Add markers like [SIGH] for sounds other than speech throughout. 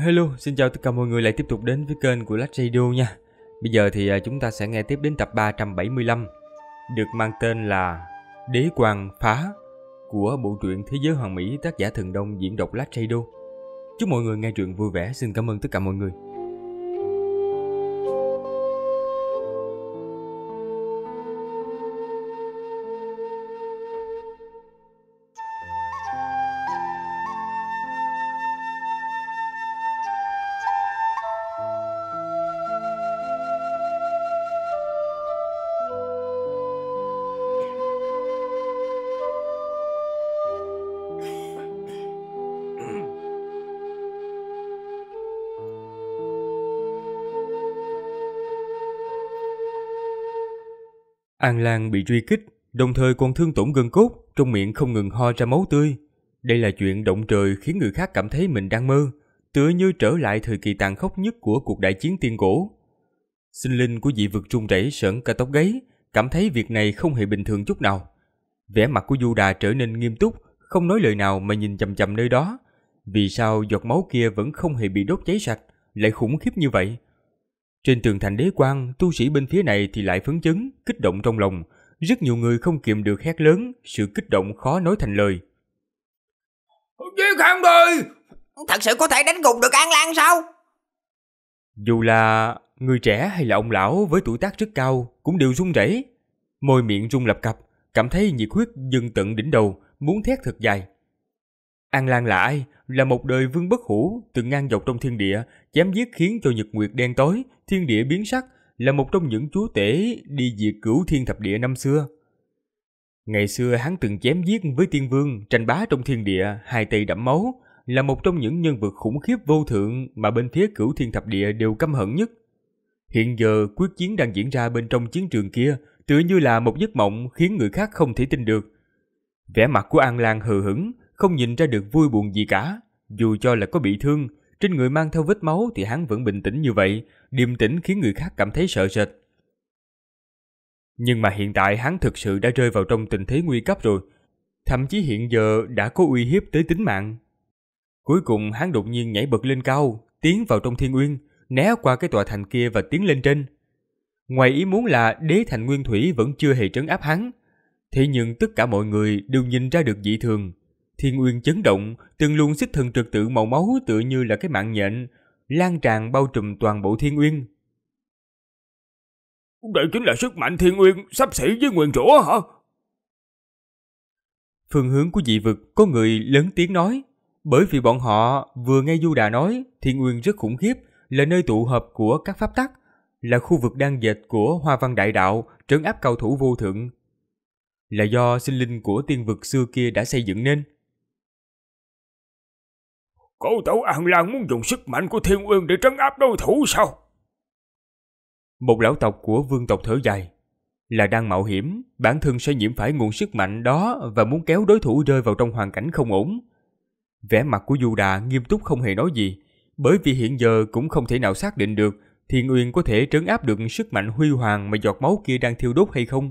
Hello, xin chào tất cả mọi người lại tiếp tục đến với kênh của Lách Radio nha. Bây giờ thì à, chúng ta sẽ nghe tiếp đến tập 375, được mang tên là Đế Quang Phá của bộ truyện Thế giới Hoàng Mỹ tác giả Thần Đông diễn đọc Lách Radio. Chúc mọi người nghe truyện vui vẻ, xin cảm ơn tất cả mọi người. An Lan bị truy kích, đồng thời còn thương tổn gân cốt, trong miệng không ngừng ho ra máu tươi. Đây là chuyện động trời khiến người khác cảm thấy mình đang mơ, tựa như trở lại thời kỳ tàn khốc nhất của cuộc đại chiến tiên cổ. Sinh linh của dị vực trung rẩy sởn cả tóc gáy, cảm thấy việc này không hề bình thường chút nào. Vẻ mặt của Du Đà trở nên nghiêm túc, không nói lời nào mà nhìn chằm chằm nơi đó. Vì sao giọt máu kia vẫn không hề bị đốt cháy sạch, lại khủng khiếp như vậy? Trên tường thành đế quan, tu sĩ bên phía này thì lại phấn chấn, kích động trong lòng. Rất nhiều người không kiềm được hét lớn, sự kích động khó nói thành lời. giết hắn đi Thật sự có thể đánh gục được An Lan sao? Dù là người trẻ hay là ông lão với tuổi tác rất cao cũng đều run rẩy, môi miệng run lập cập, cảm thấy nhiệt huyết dâng tận đỉnh đầu, muốn thét thật dài. An Lan là ai? Là một đời vương bất hủ, từng ngang dọc trong thiên địa, chém giết khiến cho nhật nguyệt đen tối, thiên địa biến sắc là một trong những chúa tể đi diệt cửu thiên thập địa năm xưa. Ngày xưa hắn từng chém giết với tiên vương, tranh bá trong thiên địa, hai tay đẫm máu, là một trong những nhân vật khủng khiếp vô thượng mà bên phía cửu thiên thập địa đều căm hận nhất. Hiện giờ, quyết chiến đang diễn ra bên trong chiến trường kia, tựa như là một giấc mộng khiến người khác không thể tin được. Vẻ mặt của An Lan hờ hững, không nhìn ra được vui buồn gì cả, dù cho là có bị thương, trên người mang theo vết máu thì hắn vẫn bình tĩnh như vậy, điềm tĩnh khiến người khác cảm thấy sợ sệt. Nhưng mà hiện tại hắn thực sự đã rơi vào trong tình thế nguy cấp rồi, thậm chí hiện giờ đã có uy hiếp tới tính mạng. Cuối cùng hắn đột nhiên nhảy bật lên cao, tiến vào trong thiên uyên, né qua cái tòa thành kia và tiến lên trên. Ngoài ý muốn là đế thành nguyên thủy vẫn chưa hề trấn áp hắn, thế nhưng tất cả mọi người đều nhìn ra được dị thường. Thiên uyên chấn động, từng luồng xích thần trực tự màu máu tựa như là cái mạng nhện, lan tràn bao trùm toàn bộ thiên uyên. Đây chính là sức mạnh thiên uyên sắp xỉ với Nguyên rủa hả? Phương hướng của dị vực có người lớn tiếng nói, bởi vì bọn họ vừa nghe Du Đà nói thiên uyên rất khủng khiếp là nơi tụ hợp của các pháp tắc, là khu vực đang dệt của Hoa Văn Đại Đạo trấn áp cao thủ vô thượng. Là do sinh linh của tiên vực xưa kia đã xây dựng nên. Cổ tổ An Lan muốn dùng sức mạnh của thiên uyên để trấn áp đối thủ sao? Một lão tộc của vương tộc thở dài. Là đang mạo hiểm, bản thân sẽ nhiễm phải nguồn sức mạnh đó và muốn kéo đối thủ rơi vào trong hoàn cảnh không ổn. Vẻ mặt của Du Đà nghiêm túc không hề nói gì, bởi vì hiện giờ cũng không thể nào xác định được thiên uyên có thể trấn áp được sức mạnh huy hoàng mà giọt máu kia đang thiêu đốt hay không.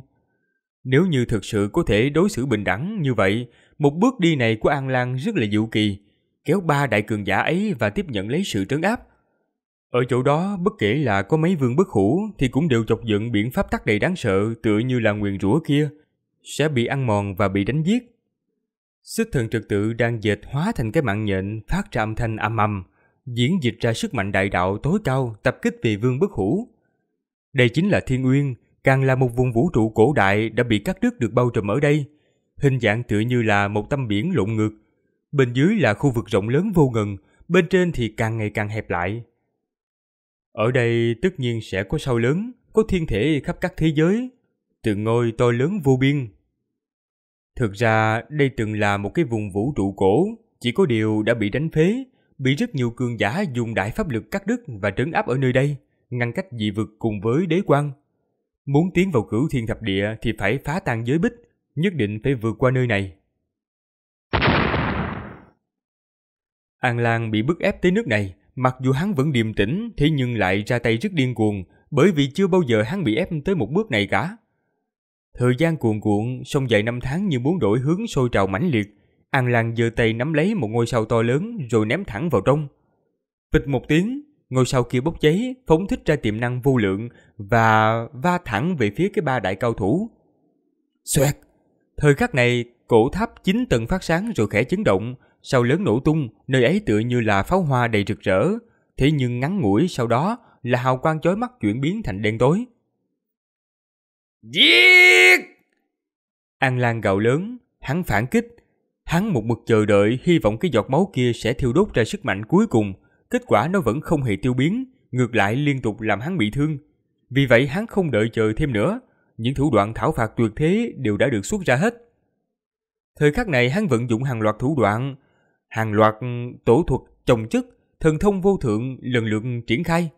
Nếu như thực sự có thể đối xử bình đẳng như vậy, một bước đi này của An Lan rất là dịu kỳ, kéo ba đại cường giả ấy và tiếp nhận lấy sự trấn áp. Ở chỗ đó, bất kể là có mấy vương bất hủ thì cũng đều chọc dựng biện pháp tắc đầy đáng sợ tựa như là nguyền rủa kia, sẽ bị ăn mòn và bị đánh giết. Sức thần trực tự đang dệt hóa thành cái mạng nhện phát ra âm thanh âm âm, diễn dịch ra sức mạnh đại đạo tối cao tập kích về vương bất hủ. Đây chính là thiên uyên, càng là một vùng vũ trụ cổ đại đã bị cắt đứt được bao trùm ở đây. Hình dạng tựa như là một tâm biển lộn ngược, Bên dưới là khu vực rộng lớn vô ngần, bên trên thì càng ngày càng hẹp lại. Ở đây tất nhiên sẽ có sao lớn, có thiên thể khắp các thế giới, từng ngôi to lớn vô biên. Thực ra đây từng là một cái vùng vũ trụ cổ, chỉ có điều đã bị đánh phế, bị rất nhiều cường giả dùng đại pháp lực cắt đứt và trấn áp ở nơi đây, ngăn cách dị vực cùng với đế quan. Muốn tiến vào cửu thiên thập địa thì phải phá tan giới bích, nhất định phải vượt qua nơi này. An Lan bị bức ép tới nước này, mặc dù hắn vẫn điềm tĩnh thế nhưng lại ra tay rất điên cuồng bởi vì chưa bao giờ hắn bị ép tới một bước này cả. Thời gian cuồn cuộn, sông dài năm tháng như muốn đổi hướng sôi trào mãnh liệt. An Lan giơ tay nắm lấy một ngôi sao to lớn rồi ném thẳng vào trong. Bịch một tiếng, ngôi sao kia bốc cháy, phóng thích ra tiềm năng vô lượng và va thẳng về phía cái ba đại cao thủ. Xoẹt! Thời khắc này, cổ tháp chín tầng phát sáng rồi khẽ chấn động, sau lớn nổ tung, nơi ấy tựa như là pháo hoa đầy rực rỡ, thế nhưng ngắn ngủi sau đó là hào quang chói mắt chuyển biến thành đen tối. Giết! An Lan gào lớn, hắn phản kích. Hắn một mực chờ đợi hy vọng cái giọt máu kia sẽ thiêu đốt ra sức mạnh cuối cùng, kết quả nó vẫn không hề tiêu biến, ngược lại liên tục làm hắn bị thương. Vì vậy hắn không đợi chờ thêm nữa, những thủ đoạn thảo phạt tuyệt thế đều đã được xuất ra hết. Thời khắc này hắn vận dụng hàng loạt thủ đoạn, hàng loạt tổ thuật chồng chức thần thông vô thượng lần lượt triển khai.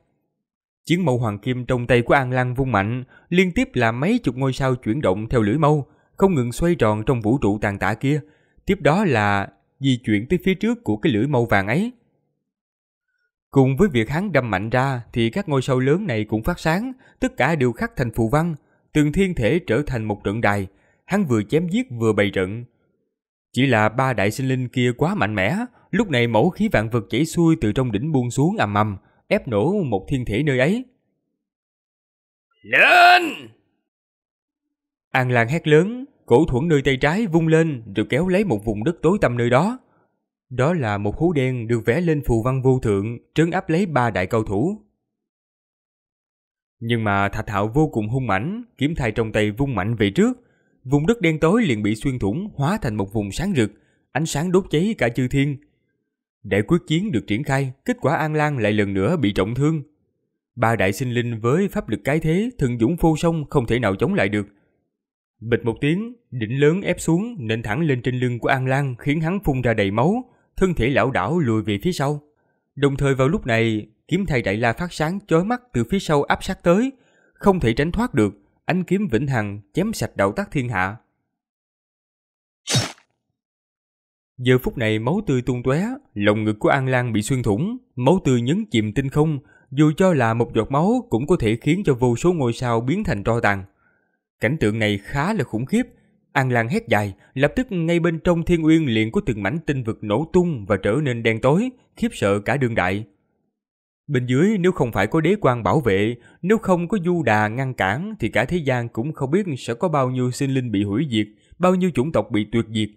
Chiến mâu hoàng kim trong tay của An Lăng vung mạnh, liên tiếp làm mấy chục ngôi sao chuyển động theo lưỡi mâu, không ngừng xoay tròn trong vũ trụ tàn tả kia. Tiếp đó là di chuyển tới phía trước của cái lưỡi mâu vàng ấy. Cùng với việc hắn đâm mạnh ra thì các ngôi sao lớn này cũng phát sáng, tất cả đều khắc thành phù văn, từng thiên thể trở thành một trận đài. Hắn vừa chém giết vừa bày trận, chỉ là ba đại sinh linh kia quá mạnh mẽ, lúc này mẫu khí vạn vật chảy xuôi từ trong đỉnh buông xuống ầm ầm, ép nổ một thiên thể nơi ấy. Lên! An Lan hét lớn, cổ thuẫn nơi tay trái vung lên rồi kéo lấy một vùng đất tối tăm nơi đó. Đó là một hố đen được vẽ lên phù văn vô thượng, trấn áp lấy ba đại cao thủ. Nhưng mà Thạch Hạo vô cùng hung mãnh, kiếm thai trong tay vung mạnh về trước, vùng đất đen tối liền bị xuyên thủng hóa thành một vùng sáng rực, ánh sáng đốt cháy cả chư thiên. đại quyết chiến được triển khai, kết quả An Lan lại lần nữa bị trọng thương. Ba đại sinh linh với pháp lực cái thế, thần dũng phô song không thể nào chống lại được. Bịch một tiếng, đỉnh lớn ép xuống nên thẳng lên trên lưng của An Lan khiến hắn phun ra đầy máu, thân thể lão đảo lùi về phía sau. Đồng thời vào lúc này, kiếm thầy đại la phát sáng chói mắt từ phía sau áp sát tới, không thể tránh thoát được, ánh kiếm vĩnh hằng chém sạch đạo tắc thiên hạ. Giờ phút này máu tươi tung tóe, lồng ngực của An Lang bị xuyên thủng, máu tươi nhấn chìm tinh không, dù cho là một giọt máu cũng có thể khiến cho vô số ngôi sao biến thành tro tàn. Cảnh tượng này khá là khủng khiếp, An Lang hét dài, lập tức ngay bên trong thiên uyên liền có từng mảnh tinh vực nổ tung và trở nên đen tối, khiếp sợ cả đương đại. Bên dưới nếu không phải có đế quan bảo vệ, nếu không có du đà ngăn cản thì cả thế gian cũng không biết sẽ có bao nhiêu sinh linh bị hủy diệt, bao nhiêu chủng tộc bị tuyệt diệt.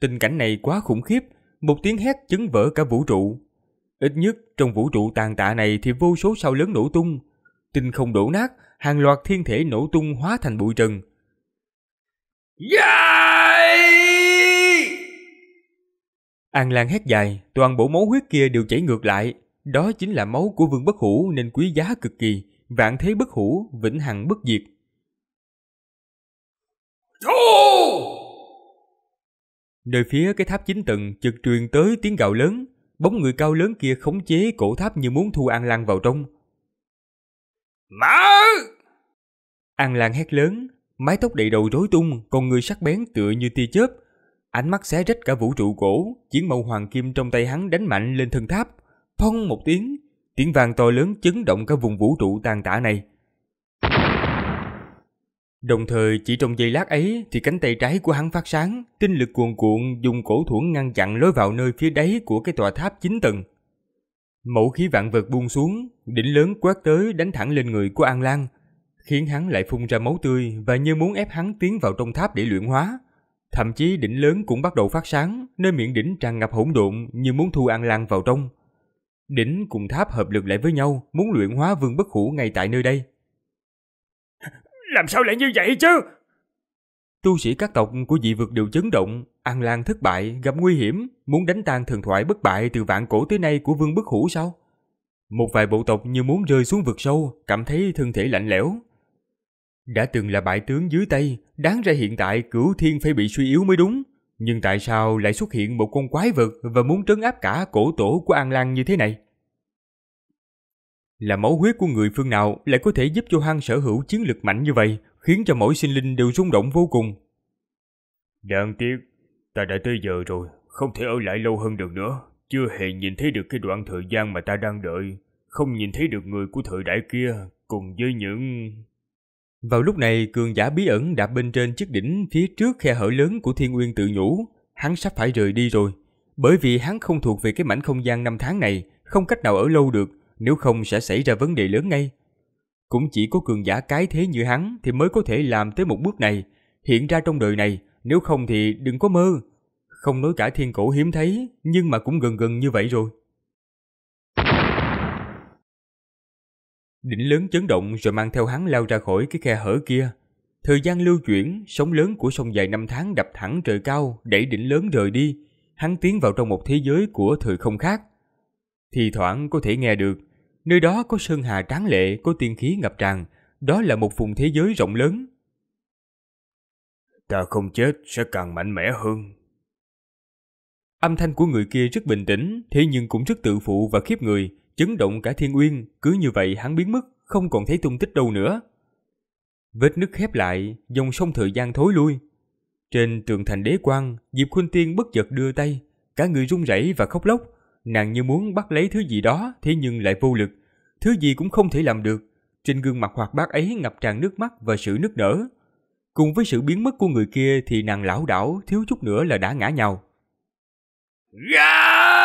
Tình cảnh này quá khủng khiếp, một tiếng hét chấn vỡ cả vũ trụ. Ít nhất trong vũ trụ tàn tạ này thì vô số sao lớn nổ tung, tinh không đổ nát, hàng loạt thiên thể nổ tung hóa thành bụi trần. Dài! An Lan hét dài, toàn bộ máu huyết kia đều chảy ngược lại, đó chính là máu của Vương Bất Hủ nên quý giá cực kỳ, vạn thế bất hủ, vĩnh hằng bất diệt. Nơi phía cái tháp chín tầng chợt truyền tới tiếng gào lớn, bóng người cao lớn kia khống chế cổ tháp như muốn thu An Lan vào trong. Mở! An Lan hét lớn, mái tóc đầy đầu rối tung, con người sắc bén tựa như tia chớp. Ánh mắt xé rách cả vũ trụ cổ, chiến màu hoàng kim trong tay hắn đánh mạnh lên thân tháp, phong một tiếng, tiếng vang to lớn chấn động cả vùng vũ trụ tàn tả này. Đồng thời chỉ trong giây lát ấy thì cánh tay trái của hắn phát sáng, tinh lực cuồn cuộn dùng cổ thuẫn ngăn chặn lối vào nơi phía đáy của cái tòa tháp 9 tầng. Mẫu khí vạn vật buông xuống, đỉnh lớn quét tới đánh thẳng lên người của An Lan, khiến hắn lại phun ra máu tươi và như muốn ép hắn tiến vào trong tháp để luyện hóa. Thậm chí đỉnh lớn cũng bắt đầu phát sáng, nơi miệng đỉnh tràn ngập hỗn độn như muốn thu An Lan vào trong. Đỉnh cùng tháp hợp lực lại với nhau, muốn luyện hóa vương bất hủ ngay tại nơi đây. Làm sao lại như vậy chứ? Tu sĩ các tộc của dị vực đều chấn động, An Lan thất bại, gặp nguy hiểm, muốn đánh tan thần thoại bất bại từ vạn cổ tới nay của vương bất hủ sao? Một vài bộ tộc như muốn rơi xuống vực sâu, cảm thấy thân thể lạnh lẽo. Đã từng là bại tướng dưới tay, đáng ra hiện tại cửu thiên phải bị suy yếu mới đúng. Nhưng tại sao lại xuất hiện một con quái vật và muốn trấn áp cả cổ tổ của An Lan như thế này? Là máu huyết của người phương nào lại có thể giúp cho hang sở hữu chiến lực mạnh như vậy, khiến cho mỗi sinh linh đều rung động vô cùng. Đáng tiếc, ta đã tới giờ rồi, không thể ở lại lâu hơn được nữa. Chưa hề nhìn thấy được cái đoạn thời gian mà ta đang đợi, không nhìn thấy được người của thời đại kia cùng với những... Vào lúc này, cường giả bí ẩn đã bên trên chiếc đỉnh phía trước khe hở lớn của thiên nguyên tự nhủ, hắn sắp phải rời đi rồi. Bởi vì hắn không thuộc về cái mảnh không gian năm tháng này, không cách nào ở lâu được, nếu không sẽ xảy ra vấn đề lớn ngay. Cũng chỉ có cường giả cái thế như hắn thì mới có thể làm tới một bước này, hiện ra trong đời này, nếu không thì đừng có mơ. Không nói cả thiên cổ hiếm thấy, nhưng mà cũng gần gần như vậy rồi. Đỉnh lớn chấn động rồi mang theo hắn lao ra khỏi cái khe hở kia. Thời gian lưu chuyển, sóng lớn của sông dài năm tháng đập thẳng trời cao, đẩy đỉnh lớn rời đi. Hắn tiến vào trong một thế giới của thời không khác. Thì thoảng có thể nghe được, nơi đó có sơn hà tráng lệ, có tiên khí ngập tràn. Đó là một vùng thế giới rộng lớn. Ta không chết sẽ càng mạnh mẽ hơn. Âm thanh của người kia rất bình tĩnh, thế nhưng cũng rất tự phụ và khiếp người chấn động cả thiên uyên, cứ như vậy hắn biến mất, không còn thấy tung tích đâu nữa. Vết nứt khép lại, dòng sông thời gian thối lui. Trên tường thành đế quan, Diệp Khuynh Tiên bất chợt đưa tay, cả người run rẩy và khóc lóc, nàng như muốn bắt lấy thứ gì đó thế nhưng lại vô lực, thứ gì cũng không thể làm được. Trên gương mặt hoạt bát ấy ngập tràn nước mắt và sự nức nở. Cùng với sự biến mất của người kia thì nàng lão đảo thiếu chút nữa là đã ngã nhào. Yeah! Dạ!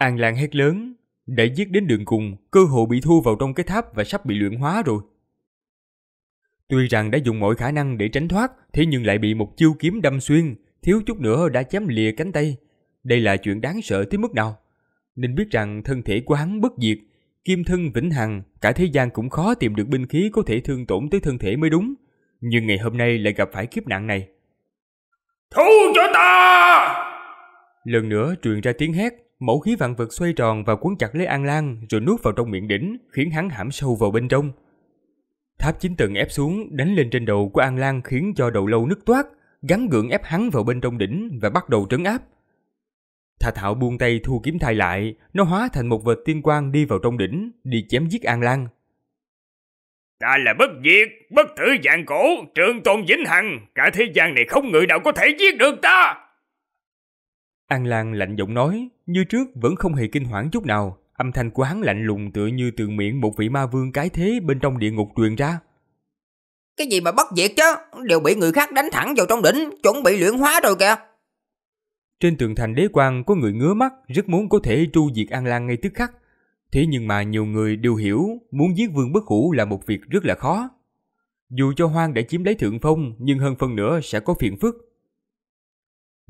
An Lan hét lớn, đã giết đến đường cùng, cơ hội bị thu vào trong cái tháp và sắp bị luyện hóa rồi. Tuy rằng đã dùng mọi khả năng để tránh thoát, thế nhưng lại bị một chiêu kiếm đâm xuyên, thiếu chút nữa đã chém lìa cánh tay. Đây là chuyện đáng sợ tới mức nào? Nên biết rằng thân thể của hắn bất diệt, kim thân vĩnh hằng, cả thế gian cũng khó tìm được binh khí có thể thương tổn tới thân thể mới đúng. Nhưng ngày hôm nay lại gặp phải kiếp nạn này. Thu cho ta! Lần nữa truyền ra tiếng hét, Mẫu khí vạn vật xoay tròn và cuốn chặt lấy An Lan rồi nuốt vào trong miệng đỉnh, khiến hắn hãm sâu vào bên trong. Tháp chín tầng ép xuống, đánh lên trên đầu của An Lan khiến cho đầu lâu nứt toát, gắn gượng ép hắn vào bên trong đỉnh và bắt đầu trấn áp. Thà Thảo buông tay thu kiếm thai lại, nó hóa thành một vệt tiên quang đi vào trong đỉnh, đi chém giết An Lan. Ta là bất diệt, bất tử dạng cổ, trường tồn vĩnh hằng, cả thế gian này không người nào có thể giết được ta. An Lan lạnh giọng nói, như trước vẫn không hề kinh hoảng chút nào, âm thanh của hắn lạnh lùng tựa như từ miệng một vị ma vương cái thế bên trong địa ngục truyền ra. Cái gì mà bất diệt chứ, đều bị người khác đánh thẳng vào trong đỉnh, chuẩn bị luyện hóa rồi kìa. Trên tường thành đế quan có người ngứa mắt, rất muốn có thể tru diệt An Lan ngay tức khắc. Thế nhưng mà nhiều người đều hiểu, muốn giết vương bất hủ là một việc rất là khó. Dù cho hoang đã chiếm lấy thượng phong, nhưng hơn phần nữa sẽ có phiền phức.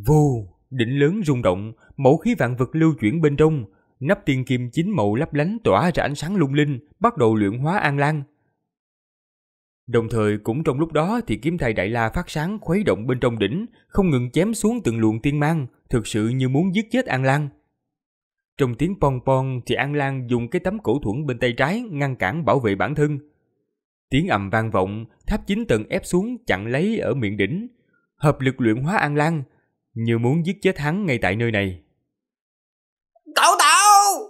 Vù! Đỉnh lớn rung động, mẫu khí vạn vật lưu chuyển bên trong, nắp tiên kim chín màu lấp lánh tỏa ra ánh sáng lung linh, bắt đầu luyện hóa an lan. Đồng thời cũng trong lúc đó thì kiếm thầy Đại La phát sáng khuấy động bên trong đỉnh, không ngừng chém xuống từng luồng tiên mang, thực sự như muốn giết chết An Lan. Trong tiếng pon pon thì An Lan dùng cái tấm cổ thuẫn bên tay trái ngăn cản bảo vệ bản thân. Tiếng ầm vang vọng, tháp chín tầng ép xuống chặn lấy ở miệng đỉnh. Hợp lực luyện hóa An Lan, như muốn giết chết hắn ngay tại nơi này. Cậu tàu!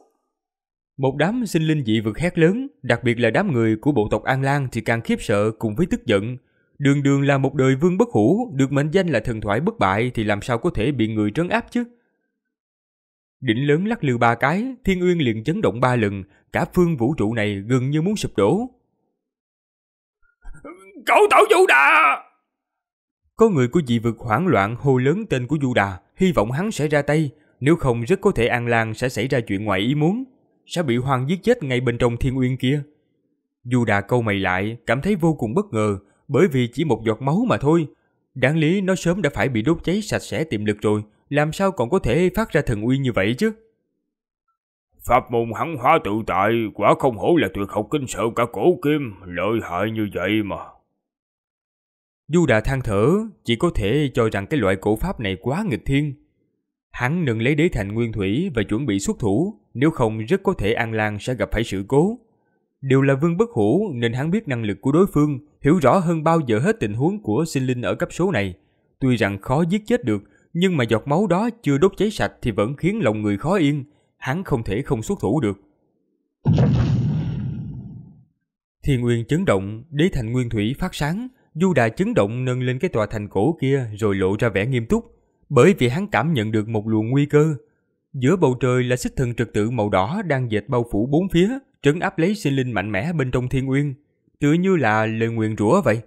Một đám sinh linh dị vực hét lớn, đặc biệt là đám người của bộ tộc An Lan thì càng khiếp sợ cùng với tức giận. Đường đường là một đời vương bất hủ, được mệnh danh là thần thoại bất bại thì làm sao có thể bị người trấn áp chứ? Đỉnh lớn lắc lư ba cái, thiên uyên liền chấn động ba lần, cả phương vũ trụ này gần như muốn sụp đổ. Cậu tẩu vũ đà! Có người của dị vực hoảng loạn hô lớn tên của Du Đà, hy vọng hắn sẽ ra tay, nếu không rất có thể An Lan sẽ xảy ra chuyện ngoài ý muốn, sẽ bị Hoàng giết chết ngay bên trong thiên uyên kia. Du Đà câu mày lại, cảm thấy vô cùng bất ngờ, bởi vì chỉ một giọt máu mà thôi. Đáng lý nó sớm đã phải bị đốt cháy sạch sẽ tiềm lực rồi, làm sao còn có thể phát ra thần uy như vậy chứ? Pháp môn hắn hóa tự tại, quả không hổ là tuyệt học kinh sợ cả cổ kim, lợi hại như vậy mà. Du đà than thở, chỉ có thể cho rằng cái loại cổ pháp này quá nghịch thiên. Hắn nâng lấy đế thành nguyên thủy và chuẩn bị xuất thủ, nếu không rất có thể An Lan sẽ gặp phải sự cố. Đều là vương bất hủ nên hắn biết năng lực của đối phương, hiểu rõ hơn bao giờ hết tình huống của sinh linh ở cấp số này. Tuy rằng khó giết chết được, nhưng mà giọt máu đó chưa đốt cháy sạch thì vẫn khiến lòng người khó yên, hắn không thể không xuất thủ được. Thiên nguyên chấn động, đế thành nguyên thủy phát sáng, Du đã chấn động nâng lên cái tòa thành cổ kia rồi lộ ra vẻ nghiêm túc, bởi vì hắn cảm nhận được một luồng nguy cơ. Giữa bầu trời là xích thần trật tự màu đỏ đang dệt bao phủ bốn phía, trấn áp lấy sinh linh mạnh mẽ bên trong thiên uyên, tựa như là lời nguyện rủa vậy.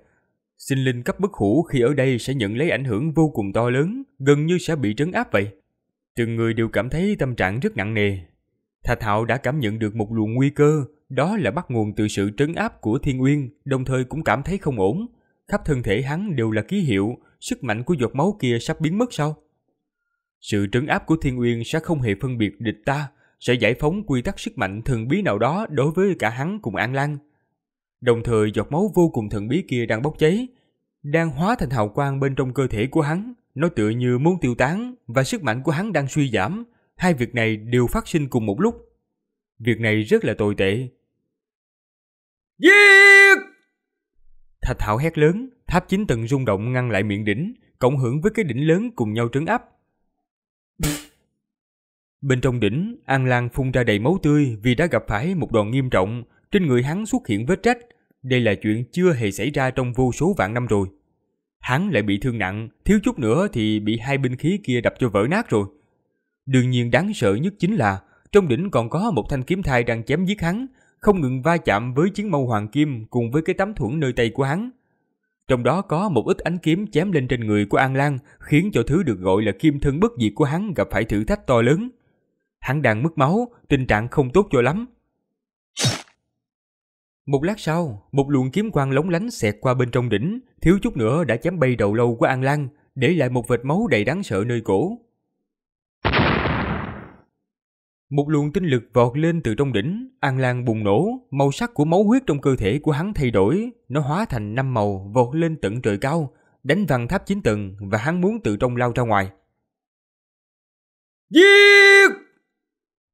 Sinh linh cấp bất hủ khi ở đây sẽ nhận lấy ảnh hưởng vô cùng to lớn, gần như sẽ bị trấn áp vậy. Từng người đều cảm thấy tâm trạng rất nặng nề. Thạch Thảo đã cảm nhận được một luồng nguy cơ, đó là bắt nguồn từ sự trấn áp của thiên uyên, đồng thời cũng cảm thấy không ổn khắp thân thể hắn đều là ký hiệu, sức mạnh của giọt máu kia sắp biến mất sao? Sự trấn áp của Thiên Uyên sẽ không hề phân biệt địch ta, sẽ giải phóng quy tắc sức mạnh thần bí nào đó đối với cả hắn cùng An Lan. Đồng thời giọt máu vô cùng thần bí kia đang bốc cháy, đang hóa thành hào quang bên trong cơ thể của hắn, nó tựa như muốn tiêu tán và sức mạnh của hắn đang suy giảm, hai việc này đều phát sinh cùng một lúc. Việc này rất là tồi tệ. Yeah! Thạch Thảo hét lớn, tháp chín tầng rung động ngăn lại miệng đỉnh, cộng hưởng với cái đỉnh lớn cùng nhau trấn áp. Bên trong đỉnh, An Lan phun ra đầy máu tươi vì đã gặp phải một đòn nghiêm trọng, trên người hắn xuất hiện vết rách. Đây là chuyện chưa hề xảy ra trong vô số vạn năm rồi. Hắn lại bị thương nặng, thiếu chút nữa thì bị hai binh khí kia đập cho vỡ nát rồi. Đương nhiên đáng sợ nhất chính là trong đỉnh còn có một thanh kiếm thai đang chém giết hắn, không ngừng va chạm với chiến mâu hoàng kim cùng với cái tấm thuẫn nơi tay của hắn. Trong đó có một ít ánh kiếm chém lên trên người của An Lan, khiến cho thứ được gọi là kim thân bất diệt của hắn gặp phải thử thách to lớn. Hắn đang mất máu, tình trạng không tốt cho lắm. Một lát sau, một luồng kiếm quang lóng lánh xẹt qua bên trong đỉnh, thiếu chút nữa đã chém bay đầu lâu của An Lan, để lại một vệt máu đầy đáng sợ nơi cổ. Một luồng tinh lực vọt lên từ trong đỉnh, an Lang bùng nổ, màu sắc của máu huyết trong cơ thể của hắn thay đổi, nó hóa thành năm màu vọt lên tận trời cao, đánh văng tháp chín tầng và hắn muốn từ trong lao ra ngoài. Giết!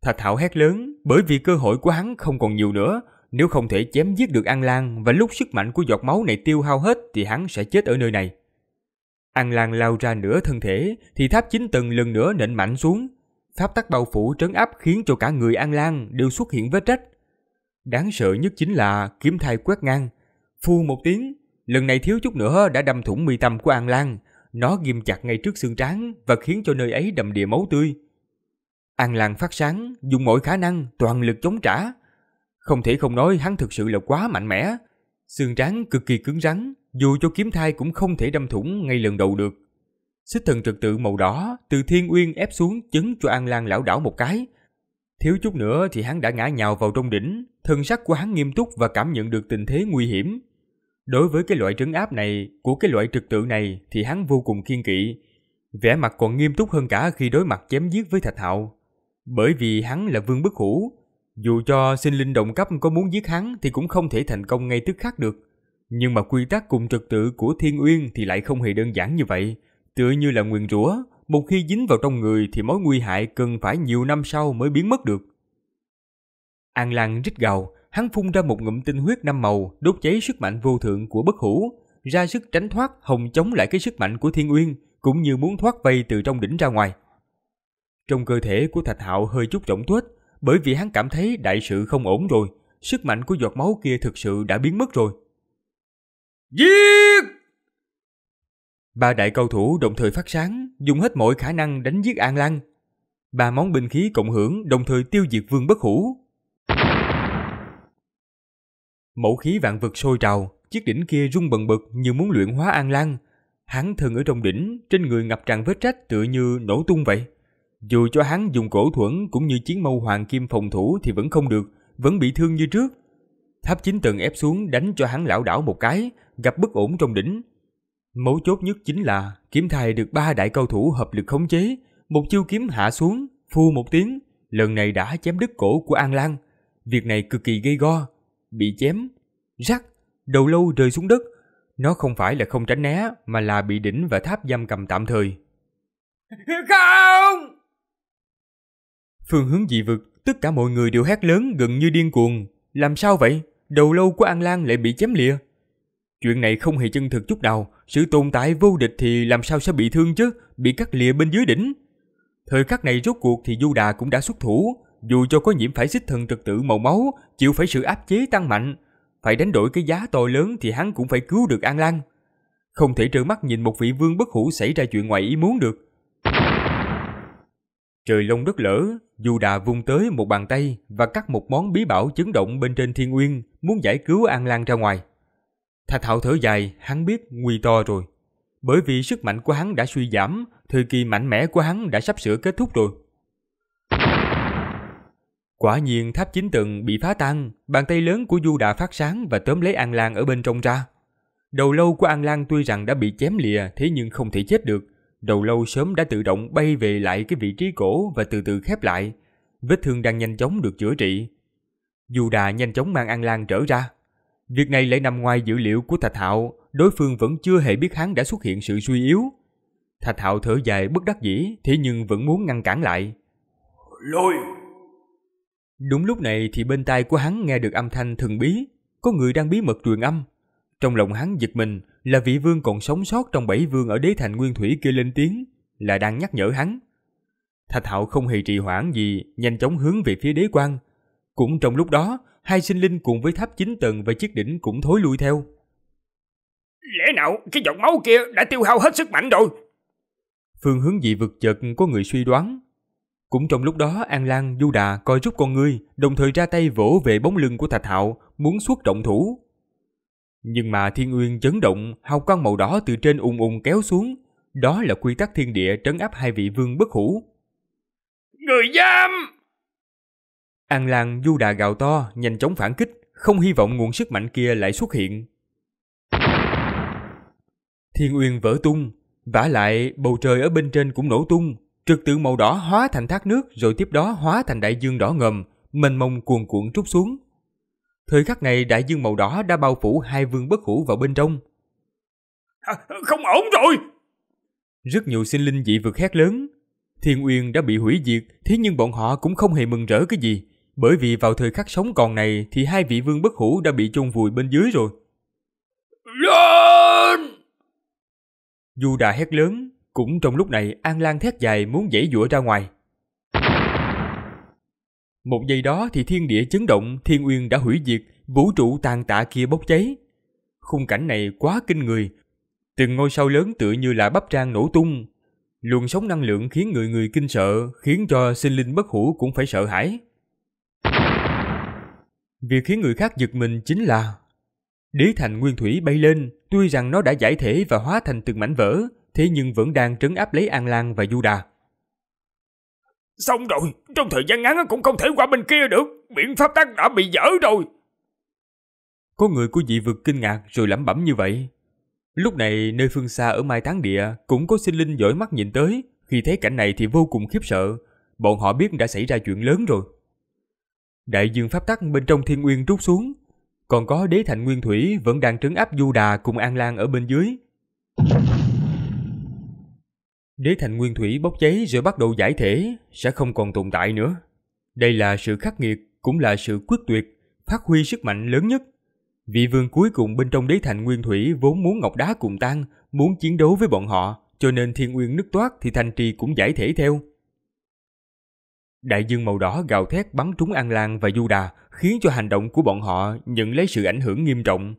Thạch Thảo hét lớn, bởi vì cơ hội của hắn không còn nhiều nữa, nếu không thể chém giết được An Lang và lúc sức mạnh của giọt máu này tiêu hao hết thì hắn sẽ chết ở nơi này. An Lang lao ra nửa thân thể thì tháp chín tầng lần nữa nện mạnh xuống, pháp tắc bao phủ trấn áp khiến cho cả người An Lan đều xuất hiện vết rách. Đáng sợ nhất chính là kiếm thai quét ngang. Phu một tiếng, lần này thiếu chút nữa đã đâm thủng mi tâm của An Lan. Nó ghim chặt ngay trước xương trán và khiến cho nơi ấy đầm địa máu tươi. An Lan phát sáng, dùng mọi khả năng, toàn lực chống trả. Không thể không nói hắn thực sự là quá mạnh mẽ. Xương trán cực kỳ cứng rắn, dù cho kiếm thai cũng không thể đâm thủng ngay lần đầu được. Xích thần trật tự màu đỏ từ thiên uyên ép xuống chấn cho An Lan lão đảo một cái. Thiếu chút nữa thì hắn đã ngã nhào vào trong đỉnh, thân sắc của hắn nghiêm túc và cảm nhận được tình thế nguy hiểm. Đối với cái loại trấn áp này, của cái loại trật tự này thì hắn vô cùng kiên kỵ. Vẻ mặt còn nghiêm túc hơn cả khi đối mặt chém giết với Thạch Hạo. Bởi vì hắn là vương bức hủ, dù cho sinh linh động cấp có muốn giết hắn thì cũng không thể thành công ngay tức khắc được. Nhưng mà quy tắc cùng trật tự của Thiên Uyên thì lại không hề đơn giản như vậy. Tựa như là nguyền rủa, một khi dính vào trong người thì mối nguy hại cần phải nhiều năm sau mới biến mất được. An Lan rít gào, hắn phun ra một ngụm tinh huyết năm màu, đốt cháy sức mạnh vô thượng của bất hủ, ra sức tránh thoát hồng chống lại cái sức mạnh của thiên uyên, cũng như muốn thoát vây từ trong đỉnh ra ngoài. Trong cơ thể của Thạch Hạo hơi chút rỗng tuếch, bởi vì hắn cảm thấy đại sự không ổn rồi, sức mạnh của giọt máu kia thực sự đã biến mất rồi. Giết! Ba đại cầu thủ đồng thời phát sáng, dùng hết mọi khả năng đánh giết An Lăng. Ba món binh khí cộng hưởng đồng thời tiêu diệt vương bất hủ. Mẫu khí vạn vực sôi trào, chiếc đỉnh kia rung bần bật như muốn luyện hóa An Lăng. Hắn thân ở trong đỉnh, trên người ngập tràn vết trách tựa như nổ tung vậy. Dù cho hắn dùng cổ thuẫn cũng như chiến mâu hoàng kim phòng thủ thì vẫn không được, vẫn bị thương như trước. Tháp chín tầng ép xuống đánh cho hắn lão đảo một cái, gặp bất ổn trong đỉnh, Mấu chốt nhất chính là kiếm thai được ba đại cao thủ hợp lực khống chế, một chiêu kiếm hạ xuống, phu một tiếng, lần này đã chém đứt cổ của An Lan. Việc này cực kỳ gây go, bị chém, rắc, đầu lâu rơi xuống đất. Nó không phải là không tránh né mà là bị đỉnh và tháp giam cầm tạm thời. [LAUGHS] Không! Phương hướng dị vực, tất cả mọi người đều hét lớn gần như điên cuồng. Làm sao vậy? Đầu lâu của An Lan lại bị chém lìa. Chuyện này không hề chân thực chút nào, sự tồn tại vô địch thì làm sao sẽ bị thương chứ, bị cắt lìa bên dưới đỉnh. Thời khắc này rốt cuộc thì Du Đà cũng đã xuất thủ, dù cho có nhiễm phải xích thần trật tự màu máu, chịu phải sự áp chế tăng mạnh, phải đánh đổi cái giá to lớn thì hắn cũng phải cứu được An Lan. Không thể trơ mắt nhìn một vị vương bất hủ xảy ra chuyện ngoài ý muốn được. Trời lông đất lỡ, Du Đà vung tới một bàn tay và cắt một món bí bảo chấn động bên trên thiên nguyên, muốn giải cứu An Lan ra ngoài. Thạch Hạo thở dài, hắn biết nguy to rồi. Bởi vì sức mạnh của hắn đã suy giảm, thời kỳ mạnh mẽ của hắn đã sắp sửa kết thúc rồi. Quả nhiên tháp chín tầng bị phá tan, bàn tay lớn của Du Đà phát sáng và tóm lấy An Lan ở bên trong ra. Đầu lâu của An Lan tuy rằng đã bị chém lìa thế nhưng không thể chết được. Đầu lâu sớm đã tự động bay về lại cái vị trí cổ và từ từ khép lại. Vết thương đang nhanh chóng được chữa trị. Du Đà nhanh chóng mang An Lan trở ra. Việc này lại nằm ngoài dữ liệu của Thạch Hạo, đối phương vẫn chưa hề biết hắn đã xuất hiện sự suy yếu. Thạch Hạo thở dài bất đắc dĩ, thế nhưng vẫn muốn ngăn cản lại. Lôi! Đúng lúc này thì bên tai của hắn nghe được âm thanh thần bí, có người đang bí mật truyền âm. Trong lòng hắn giật mình là vị vương còn sống sót trong bảy vương ở đế thành nguyên thủy kia lên tiếng, là đang nhắc nhở hắn. Thạch Hạo không hề trì hoãn gì, nhanh chóng hướng về phía đế quan. Cũng trong lúc đó, hai sinh linh cùng với tháp chín tầng và chiếc đỉnh cũng thối lui theo. Lẽ nào cái giọt máu kia đã tiêu hao hết sức mạnh rồi? Phương hướng dị vực chợt có người suy đoán. Cũng trong lúc đó An Lan, Du Đà coi rút con ngươi, đồng thời ra tay vỗ về bóng lưng của Thạch Hạo, muốn xuất trọng thủ. Nhưng mà thiên uyên chấn động, hào quang màu đỏ từ trên ung ung kéo xuống. Đó là quy tắc thiên địa trấn áp hai vị vương bất hủ. Người giam! An Lan du đà gào to, nhanh chóng phản kích, không hy vọng nguồn sức mạnh kia lại xuất hiện. Thiên uyên vỡ tung, vả lại bầu trời ở bên trên cũng nổ tung, trực tự màu đỏ hóa thành thác nước rồi tiếp đó hóa thành đại dương đỏ ngầm, mênh mông cuồn cuộn trút xuống. Thời khắc này đại dương màu đỏ đã bao phủ hai vương bất hủ vào bên trong. À, không ổn rồi! Rất nhiều sinh linh dị vực hét lớn. Thiên uyên đã bị hủy diệt, thế nhưng bọn họ cũng không hề mừng rỡ cái gì. Bởi vì vào thời khắc sống còn này thì hai vị vương bất hủ đã bị chôn vùi bên dưới rồi. Lên! Dù đã hét lớn, cũng trong lúc này An Lan thét dài muốn dãy dụa ra ngoài. Một giây đó thì thiên địa chấn động, thiên uyên đã hủy diệt, vũ trụ tàn tạ kia bốc cháy. Khung cảnh này quá kinh người. Từng ngôi sao lớn tựa như là bắp trang nổ tung. Luồng sóng năng lượng khiến người người kinh sợ, khiến cho sinh linh bất hủ cũng phải sợ hãi. Việc khiến người khác giật mình chính là Đế thành nguyên thủy bay lên, tuy rằng nó đã giải thể và hóa thành từng mảnh vỡ, thế nhưng vẫn đang trấn áp lấy An Lan và Du Đà. Xong rồi, trong thời gian ngắn cũng không thể qua bên kia được, biện pháp tắc đã bị dở rồi. Có người của dị vực kinh ngạc rồi lẩm bẩm như vậy. Lúc này nơi phương xa ở Mai Tán Địa cũng có sinh linh dõi mắt nhìn tới, khi thấy cảnh này thì vô cùng khiếp sợ, bọn họ biết đã xảy ra chuyện lớn rồi đại dương pháp tắc bên trong thiên uyên rút xuống. Còn có đế thành nguyên thủy vẫn đang trấn áp du đà cùng an lan ở bên dưới. Đế thành nguyên thủy bốc cháy rồi bắt đầu giải thể, sẽ không còn tồn tại nữa. Đây là sự khắc nghiệt, cũng là sự quyết tuyệt, phát huy sức mạnh lớn nhất. Vị vương cuối cùng bên trong đế thành nguyên thủy vốn muốn ngọc đá cùng tan, muốn chiến đấu với bọn họ, cho nên thiên uyên nứt toát thì thành trì cũng giải thể theo. Đại dương màu đỏ gào thét bắn trúng An Lan và du Đà, khiến cho hành động của bọn họ nhận lấy sự ảnh hưởng nghiêm trọng.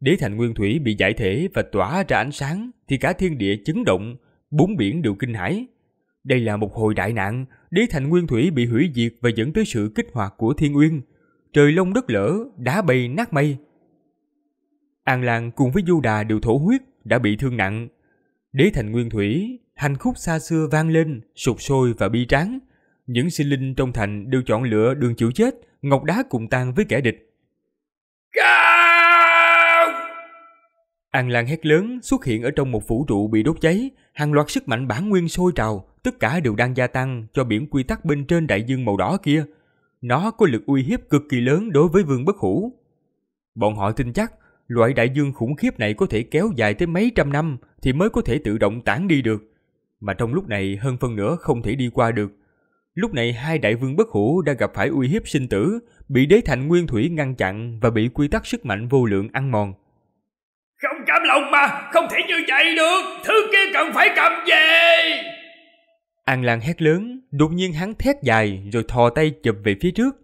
Đế thành nguyên thủy bị giải thể và tỏa ra ánh sáng thì cả thiên địa chấn động, bốn biển đều kinh hãi. Đây là một hồi đại nạn, đế thành nguyên thủy bị hủy diệt và dẫn tới sự kích hoạt của thiên uyên. Trời lông đất lở, đá bay nát mây. An Lan cùng với Du Đà đều thổ huyết, đã bị thương nặng. Đế thành nguyên thủy, hành khúc xa xưa vang lên, sụp sôi và bi tráng những sinh linh trong thành đều chọn lựa đường chịu chết, ngọc đá cùng tan với kẻ địch. Cao! An Lan hét lớn xuất hiện ở trong một vũ trụ bị đốt cháy, hàng loạt sức mạnh bản nguyên sôi trào, tất cả đều đang gia tăng cho biển quy tắc bên trên đại dương màu đỏ kia. Nó có lực uy hiếp cực kỳ lớn đối với vương bất hủ. Bọn họ tin chắc, loại đại dương khủng khiếp này có thể kéo dài tới mấy trăm năm thì mới có thể tự động tản đi được. Mà trong lúc này hơn phân nửa không thể đi qua được Lúc này hai đại vương bất hủ đã gặp phải uy hiếp sinh tử, bị đế thành nguyên thủy ngăn chặn và bị quy tắc sức mạnh vô lượng ăn mòn. Không cảm lòng mà, không thể như vậy được, thứ kia cần phải cầm về. An Lan hét lớn, đột nhiên hắn thét dài rồi thò tay chụp về phía trước.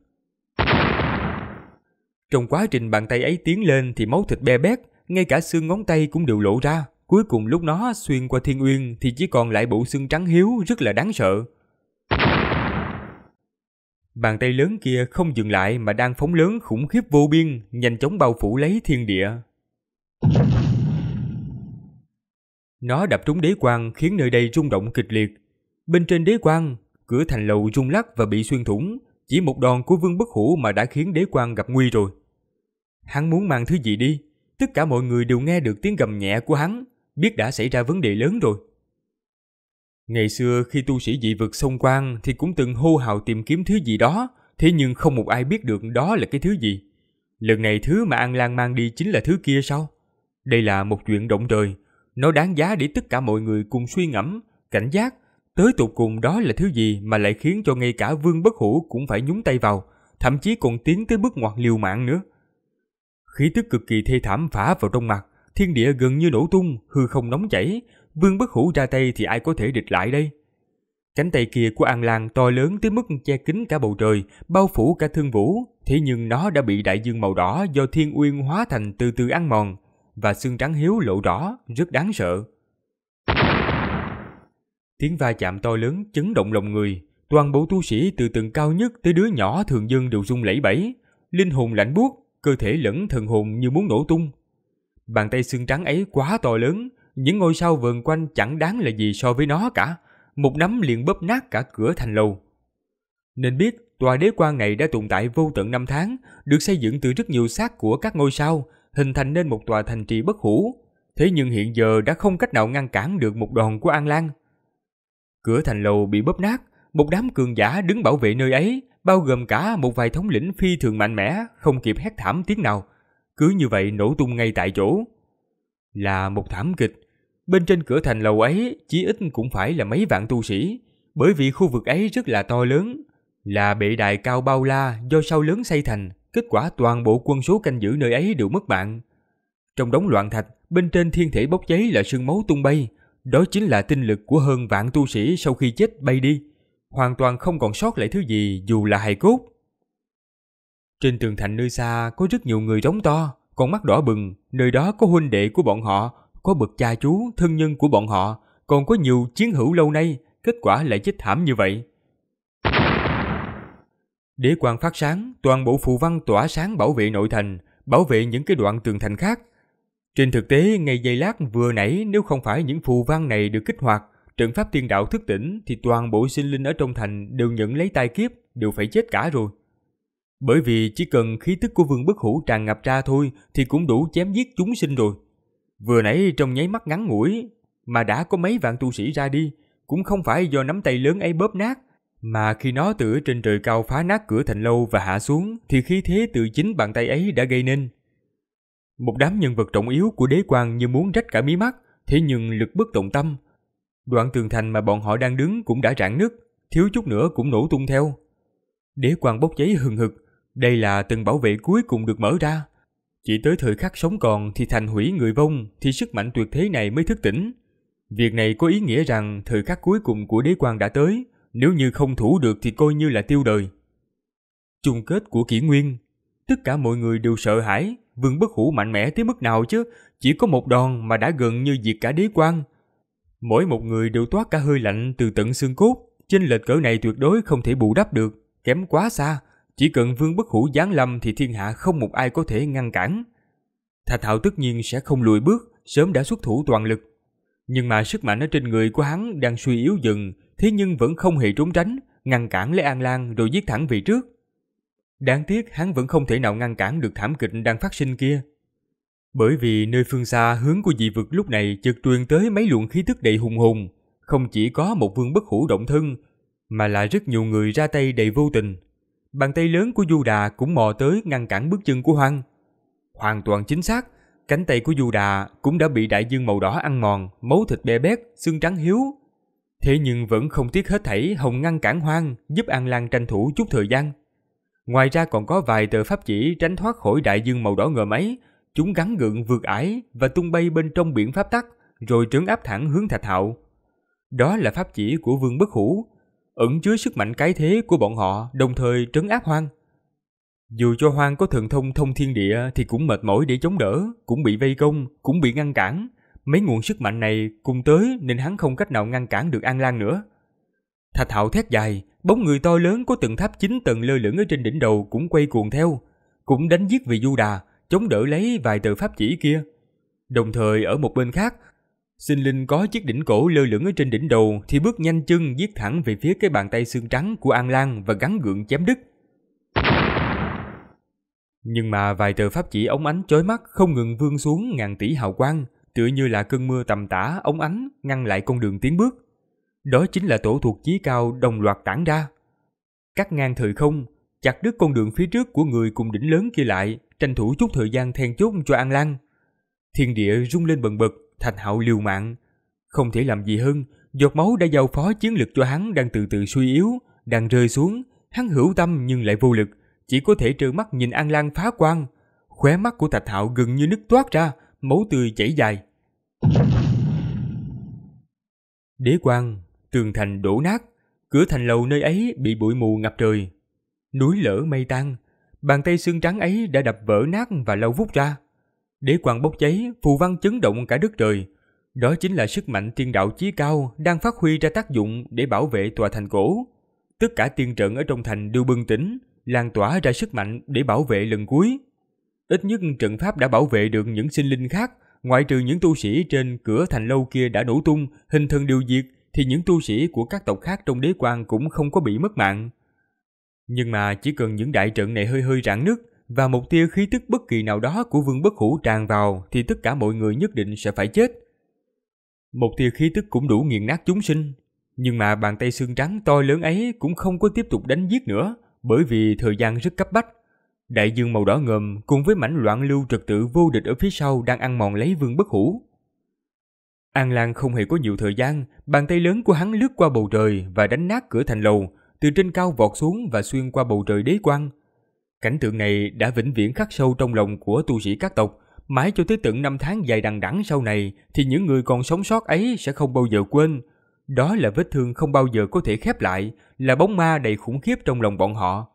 Trong quá trình bàn tay ấy tiến lên thì máu thịt be bét, ngay cả xương ngón tay cũng đều lộ ra. Cuối cùng lúc nó xuyên qua thiên uyên thì chỉ còn lại bộ xương trắng hiếu rất là đáng sợ. Bàn tay lớn kia không dừng lại mà đang phóng lớn khủng khiếp vô biên, nhanh chóng bao phủ lấy thiên địa. Nó đập trúng đế quan khiến nơi đây rung động kịch liệt. Bên trên đế quan, cửa thành lầu rung lắc và bị xuyên thủng, chỉ một đòn của Vương Bất Hủ mà đã khiến đế quan gặp nguy rồi. Hắn muốn mang thứ gì đi, tất cả mọi người đều nghe được tiếng gầm nhẹ của hắn, biết đã xảy ra vấn đề lớn rồi. Ngày xưa khi tu sĩ dị vực xông quan thì cũng từng hô hào tìm kiếm thứ gì đó, thế nhưng không một ai biết được đó là cái thứ gì. Lần này thứ mà An Lan mang đi chính là thứ kia sao? Đây là một chuyện động trời, nó đáng giá để tất cả mọi người cùng suy ngẫm, cảnh giác, tới tục cùng đó là thứ gì mà lại khiến cho ngay cả Vương Bất Hủ cũng phải nhúng tay vào, thậm chí còn tiến tới bước ngoặt liều mạng nữa. Khí tức cực kỳ thê thảm phả vào trong mặt, thiên địa gần như nổ tung, hư không nóng chảy, Vương Bất Hủ ra tay thì ai có thể địch lại đây? Cánh tay kia của An Lan to lớn tới mức che kín cả bầu trời, bao phủ cả thương vũ, thế nhưng nó đã bị đại dương màu đỏ do thiên uyên hóa thành từ từ ăn mòn, và xương trắng hiếu lộ rõ, rất đáng sợ. Tiếng va chạm to lớn chấn động lòng người, toàn bộ tu sĩ từ tầng cao nhất tới đứa nhỏ thường dân đều rung lẩy bẩy, linh hồn lạnh buốt, cơ thể lẫn thần hồn như muốn nổ tung. Bàn tay xương trắng ấy quá to lớn, những ngôi sao vườn quanh chẳng đáng là gì so với nó cả, một nắm liền bóp nát cả cửa thành lầu. Nên biết, tòa đế quan này đã tồn tại vô tận năm tháng, được xây dựng từ rất nhiều xác của các ngôi sao, hình thành nên một tòa thành trì bất hủ. Thế nhưng hiện giờ đã không cách nào ngăn cản được một đòn của An Lan. Cửa thành lầu bị bóp nát, một đám cường giả đứng bảo vệ nơi ấy, bao gồm cả một vài thống lĩnh phi thường mạnh mẽ, không kịp hét thảm tiếng nào. Cứ như vậy nổ tung ngay tại chỗ. Là một thảm kịch, bên trên cửa thành lầu ấy chí ít cũng phải là mấy vạn tu sĩ, bởi vì khu vực ấy rất là to lớn, là bệ đài cao bao la do sau lớn xây thành, kết quả toàn bộ quân số canh giữ nơi ấy đều mất mạng. Trong đống loạn thạch, bên trên thiên thể bốc cháy là sương máu tung bay, đó chính là tinh lực của hơn vạn tu sĩ sau khi chết bay đi, hoàn toàn không còn sót lại thứ gì dù là hài cốt. Trên tường thành nơi xa có rất nhiều người trống to, con mắt đỏ bừng, nơi đó có huynh đệ của bọn họ có bậc cha chú, thân nhân của bọn họ, còn có nhiều chiến hữu lâu nay, kết quả lại chết thảm như vậy. Đế quan phát sáng, toàn bộ phù văn tỏa sáng bảo vệ nội thành, bảo vệ những cái đoạn tường thành khác. Trên thực tế, ngày giây lát vừa nãy nếu không phải những phù văn này được kích hoạt, trận pháp tiên đạo thức tỉnh thì toàn bộ sinh linh ở trong thành đều nhận lấy tai kiếp, đều phải chết cả rồi. Bởi vì chỉ cần khí tức của Vương Bất Hủ tràn ngập ra thôi thì cũng đủ chém giết chúng sinh rồi. Vừa nãy trong nháy mắt ngắn ngủi mà đã có mấy vạn tu sĩ ra đi, cũng không phải do nắm tay lớn ấy bóp nát, mà khi nó từ trên trời cao phá nát cửa thành lâu và hạ xuống thì khí thế tự chính bàn tay ấy đã gây nên. Một đám nhân vật trọng yếu của đế quan như muốn rách cả mí mắt, thế nhưng lực bất tòng tâm. Đoạn tường thành mà bọn họ đang đứng cũng đã rạn nứt, thiếu chút nữa cũng nổ tung theo. Đế quan bốc cháy hừng hực, đây là từng bảo vệ cuối cùng được mở ra. Chỉ tới thời khắc sống còn thì thành hủy người vong thì sức mạnh tuyệt thế này mới thức tỉnh. Việc này có ý nghĩa rằng thời khắc cuối cùng của đế quan đã tới, nếu như không thủ được thì coi như là tiêu đời. Chung kết của kỷ nguyên, tất cả mọi người đều sợ hãi, vương bất hủ mạnh mẽ tới mức nào chứ, chỉ có một đòn mà đã gần như diệt cả đế quan. Mỗi một người đều toát cả hơi lạnh từ tận xương cốt, chênh lệch cỡ này tuyệt đối không thể bù đắp được, kém quá xa, chỉ cần Vương Bất Hủ giáng lâm thì thiên hạ không một ai có thể ngăn cản. Thạch Hạo tất nhiên sẽ không lùi bước, sớm đã xuất thủ toàn lực. Nhưng mà sức mạnh ở trên người của hắn đang suy yếu dần, thế nhưng vẫn không hề trốn tránh, ngăn cản lấy An Lan rồi giết thẳng vị trước. Đáng tiếc hắn vẫn không thể nào ngăn cản được thảm kịch đang phát sinh kia. Bởi vì nơi phương xa hướng của dị vực lúc này chợt truyền tới mấy luồng khí tức đầy hùng hùng không chỉ có một vương bất hủ động thân, mà là rất nhiều người ra tay đầy vô tình, bàn tay lớn của Du Đà cũng mò tới ngăn cản bước chân của Hoang. Hoàn toàn chính xác, cánh tay của Du Đà cũng đã bị đại dương màu đỏ ăn mòn, máu thịt bè bét, xương trắng hiếu. Thế nhưng vẫn không tiếc hết thảy Hồng ngăn cản Hoang, giúp An Lan tranh thủ chút thời gian. Ngoài ra còn có vài tờ pháp chỉ tránh thoát khỏi đại dương màu đỏ ngờ máy chúng gắn gượng vượt ải và tung bay bên trong biển pháp tắc, rồi trấn áp thẳng hướng Thạch Hạo. Đó là pháp chỉ của Vương Bất Hủ, ẩn chứa sức mạnh cái thế của bọn họ đồng thời trấn áp hoang. Dù cho hoang có thần thông thông thiên địa thì cũng mệt mỏi để chống đỡ, cũng bị vây công, cũng bị ngăn cản. Mấy nguồn sức mạnh này cùng tới nên hắn không cách nào ngăn cản được An Lan nữa. Thạch Hạo thét dài, bóng người to lớn có từng tháp chín tầng lơ lửng ở trên đỉnh đầu cũng quay cuồng theo, cũng đánh giết vị Du Đà, chống đỡ lấy vài tờ pháp chỉ kia. Đồng thời ở một bên khác, Sinh Linh có chiếc đỉnh cổ lơ lửng ở trên đỉnh đầu thì bước nhanh chân giết thẳng về phía cái bàn tay xương trắng của An Lan và gắn gượng chém đứt. Nhưng mà vài tờ pháp chỉ ống ánh chói mắt không ngừng vươn xuống ngàn tỷ hào quang, tựa như là cơn mưa tầm tã ống ánh ngăn lại con đường tiến bước. Đó chính là tổ thuộc chí cao đồng loạt tản ra. Cắt ngang thời không, chặt đứt con đường phía trước của người cùng đỉnh lớn kia lại, tranh thủ chút thời gian then chốt cho An Lan. Thiên địa rung lên bần bật, Thạch hạo liều mạng. Không thể làm gì hơn, giọt máu đã giao phó chiến lực cho hắn đang từ từ suy yếu, đang rơi xuống. Hắn hữu tâm nhưng lại vô lực, chỉ có thể trơ mắt nhìn An lang phá quang Khóe mắt của Thạch hạo gần như nứt toát ra, máu tươi chảy dài. Đế quang tường thành đổ nát, cửa thành lầu nơi ấy bị bụi mù ngập trời. Núi lở mây tan, bàn tay xương trắng ấy đã đập vỡ nát và lau vút ra. Đế quan bốc cháy, phù văn chấn động cả đất trời. Đó chính là sức mạnh tiên đạo chí cao đang phát huy ra tác dụng để bảo vệ tòa thành cổ. Tất cả tiên trận ở trong thành đều bừng tỉnh, lan tỏa ra sức mạnh để bảo vệ lần cuối. Ít nhất trận pháp đã bảo vệ được những sinh linh khác, ngoại trừ những tu sĩ trên cửa thành lâu kia đã nổ tung, hình thần điều diệt, thì những tu sĩ của các tộc khác trong đế quan cũng không có bị mất mạng. Nhưng mà chỉ cần những đại trận này hơi hơi rạn nứt, và một tia khí tức bất kỳ nào đó của Vương Bất Hủ tràn vào thì tất cả mọi người nhất định sẽ phải chết. Một tia khí tức cũng đủ nghiền nát chúng sinh, nhưng mà bàn tay xương trắng to lớn ấy cũng không có tiếp tục đánh giết nữa, bởi vì thời gian rất cấp bách. Đại dương màu đỏ ngầm cùng với mảnh loạn lưu trật tự vô địch ở phía sau đang ăn mòn lấy Vương Bất Hủ. An Lan không hề có nhiều thời gian, bàn tay lớn của hắn lướt qua bầu trời và đánh nát cửa thành lầu, từ trên cao vọt xuống và xuyên qua bầu trời đế quang, Cảnh tượng này đã vĩnh viễn khắc sâu trong lòng của tu sĩ các tộc, mãi cho tới tận năm tháng dài đằng đẵng sau này thì những người còn sống sót ấy sẽ không bao giờ quên. Đó là vết thương không bao giờ có thể khép lại, là bóng ma đầy khủng khiếp trong lòng bọn họ.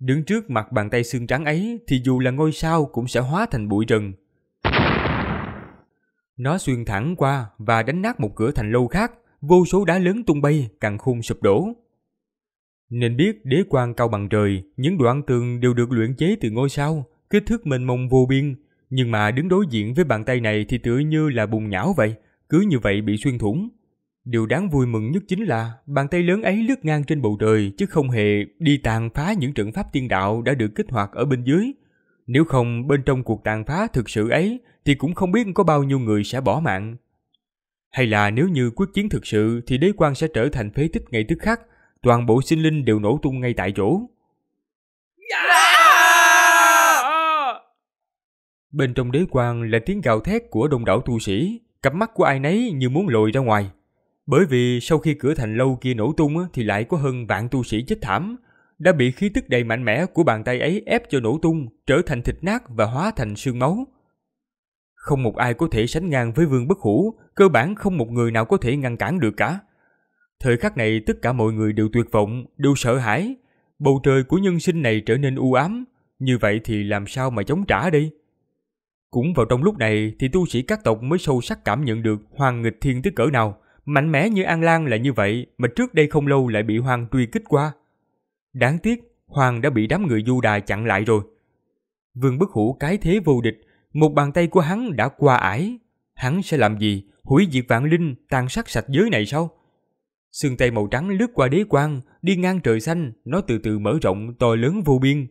Đứng trước mặt bàn tay xương trắng ấy thì dù là ngôi sao cũng sẽ hóa thành bụi rừng. Nó xuyên thẳng qua và đánh nát một cửa thành lâu khác, vô số đá lớn tung bay, càng khung sụp đổ. Nên biết đế quan cao bằng trời, những đoạn tường đều được luyện chế từ ngôi sao, kích thước mênh mông vô biên. Nhưng mà đứng đối diện với bàn tay này thì tựa như là bùn nhão vậy, cứ như vậy bị xuyên thủng. Điều đáng vui mừng nhất chính là bàn tay lớn ấy lướt ngang trên bầu trời chứ không hề đi tàn phá những trận pháp tiên đạo đã được kích hoạt ở bên dưới. Nếu không bên trong cuộc tàn phá thực sự ấy thì cũng không biết có bao nhiêu người sẽ bỏ mạng. Hay là nếu như quyết chiến thực sự thì đế quan sẽ trở thành phế tích ngay tức khắc, toàn bộ sinh linh đều nổ tung ngay tại chỗ. Bên trong đế quan là tiếng gào thét của đông đảo tu sĩ, cặp mắt của ai nấy như muốn lồi ra ngoài. Bởi vì sau khi cửa thành lâu kia nổ tung thì lại có hơn vạn tu sĩ chết thảm, đã bị khí tức đầy mạnh mẽ của bàn tay ấy ép cho nổ tung, trở thành thịt nát và hóa thành xương máu. Không một ai có thể sánh ngang với vương bất hủ, cơ bản không một người nào có thể ngăn cản được cả. Thời khắc này tất cả mọi người đều tuyệt vọng, đều sợ hãi. Bầu trời của nhân sinh này trở nên u ám, như vậy thì làm sao mà chống trả đây? Cũng vào trong lúc này thì tu sĩ các tộc mới sâu sắc cảm nhận được hoàng nghịch thiên tới cỡ nào. Mạnh mẽ như An Lan là như vậy mà trước đây không lâu lại bị hoàng truy kích qua. Đáng tiếc, hoàng đã bị đám người du đà chặn lại rồi. Vương Bất Hủ cái thế vô địch, một bàn tay của hắn đã qua ải. Hắn sẽ làm gì? Hủy diệt vạn linh, tàn sát sạch giới này sao? Sương tay màu trắng lướt qua đế quang, đi ngang trời xanh, nó từ từ mở rộng to lớn vô biên.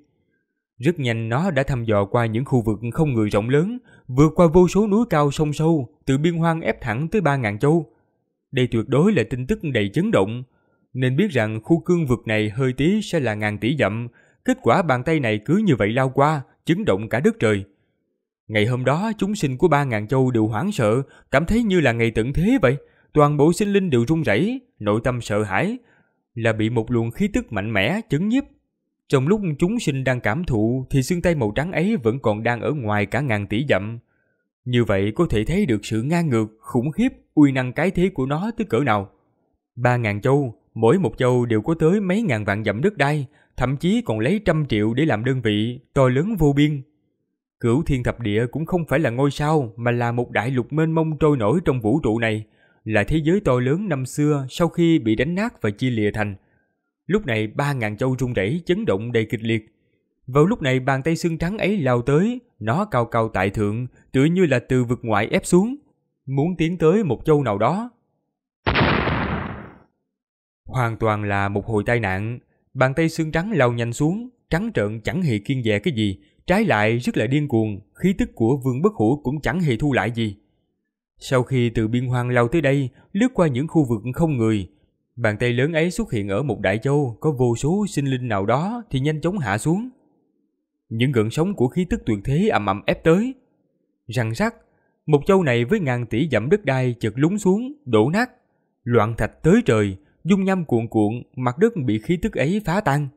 Rất nhanh nó đã thăm dò qua những khu vực không người rộng lớn, vượt qua vô số núi cao sông sâu, từ biên hoang ép thẳng tới ba ngàn châu. Đây tuyệt đối là tin tức đầy chấn động, nên biết rằng khu cương vực này hơi tí sẽ là ngàn tỷ dặm, kết quả bàn tay này cứ như vậy lao qua, chấn động cả đất trời. Ngày hôm đó, chúng sinh của ba ngàn châu đều hoảng sợ, cảm thấy như là ngày tận thế vậy, toàn bộ sinh linh đều run rẩy, nội tâm sợ hãi là bị một luồng khí tức mạnh mẽ chấn nhiếp. Trong lúc chúng sinh đang cảm thụ thì xương tay màu trắng ấy vẫn còn đang ở ngoài cả ngàn tỷ dặm. Như vậy có thể thấy được sự ngang ngược, khủng khiếp, uy năng cái thế của nó tới cỡ nào. Ba ngàn châu, mỗi một châu đều có tới mấy ngàn vạn dặm đất đai, thậm chí còn lấy trăm triệu để làm đơn vị, to lớn vô biên. Cửu thiên thập địa cũng không phải là ngôi sao mà là một đại lục mênh mông trôi nổi trong vũ trụ này – là thế giới to lớn năm xưa sau khi bị đánh nát và chia lìa thành. Lúc này ba ngàn châu rung rẩy chấn động đầy kịch liệt. Vào lúc này bàn tay xương trắng ấy lao tới, nó cao cao tại thượng, tựa như là từ vực ngoại ép xuống, muốn tiến tới một châu nào đó. Hoàn toàn là một hồi tai nạn, bàn tay xương trắng lao nhanh xuống, trắng trợn chẳng hề kiên dè cái gì, trái lại rất là điên cuồng, khí tức của Vương Bất Hủ cũng chẳng hề thu lại gì. Sau khi từ biên hoang lao tới đây, lướt qua những khu vực không người, bàn tay lớn ấy xuất hiện ở một đại châu có vô số sinh linh nào đó thì nhanh chóng hạ xuống. Những gợn sóng của khí tức tuyệt thế ầm ầm ép tới. Răng rắc, một châu này với ngàn tỷ dặm đất đai chợt lún xuống, đổ nát, loạn thạch tới trời, dung nham cuộn cuộn, mặt đất bị khí tức ấy phá tan.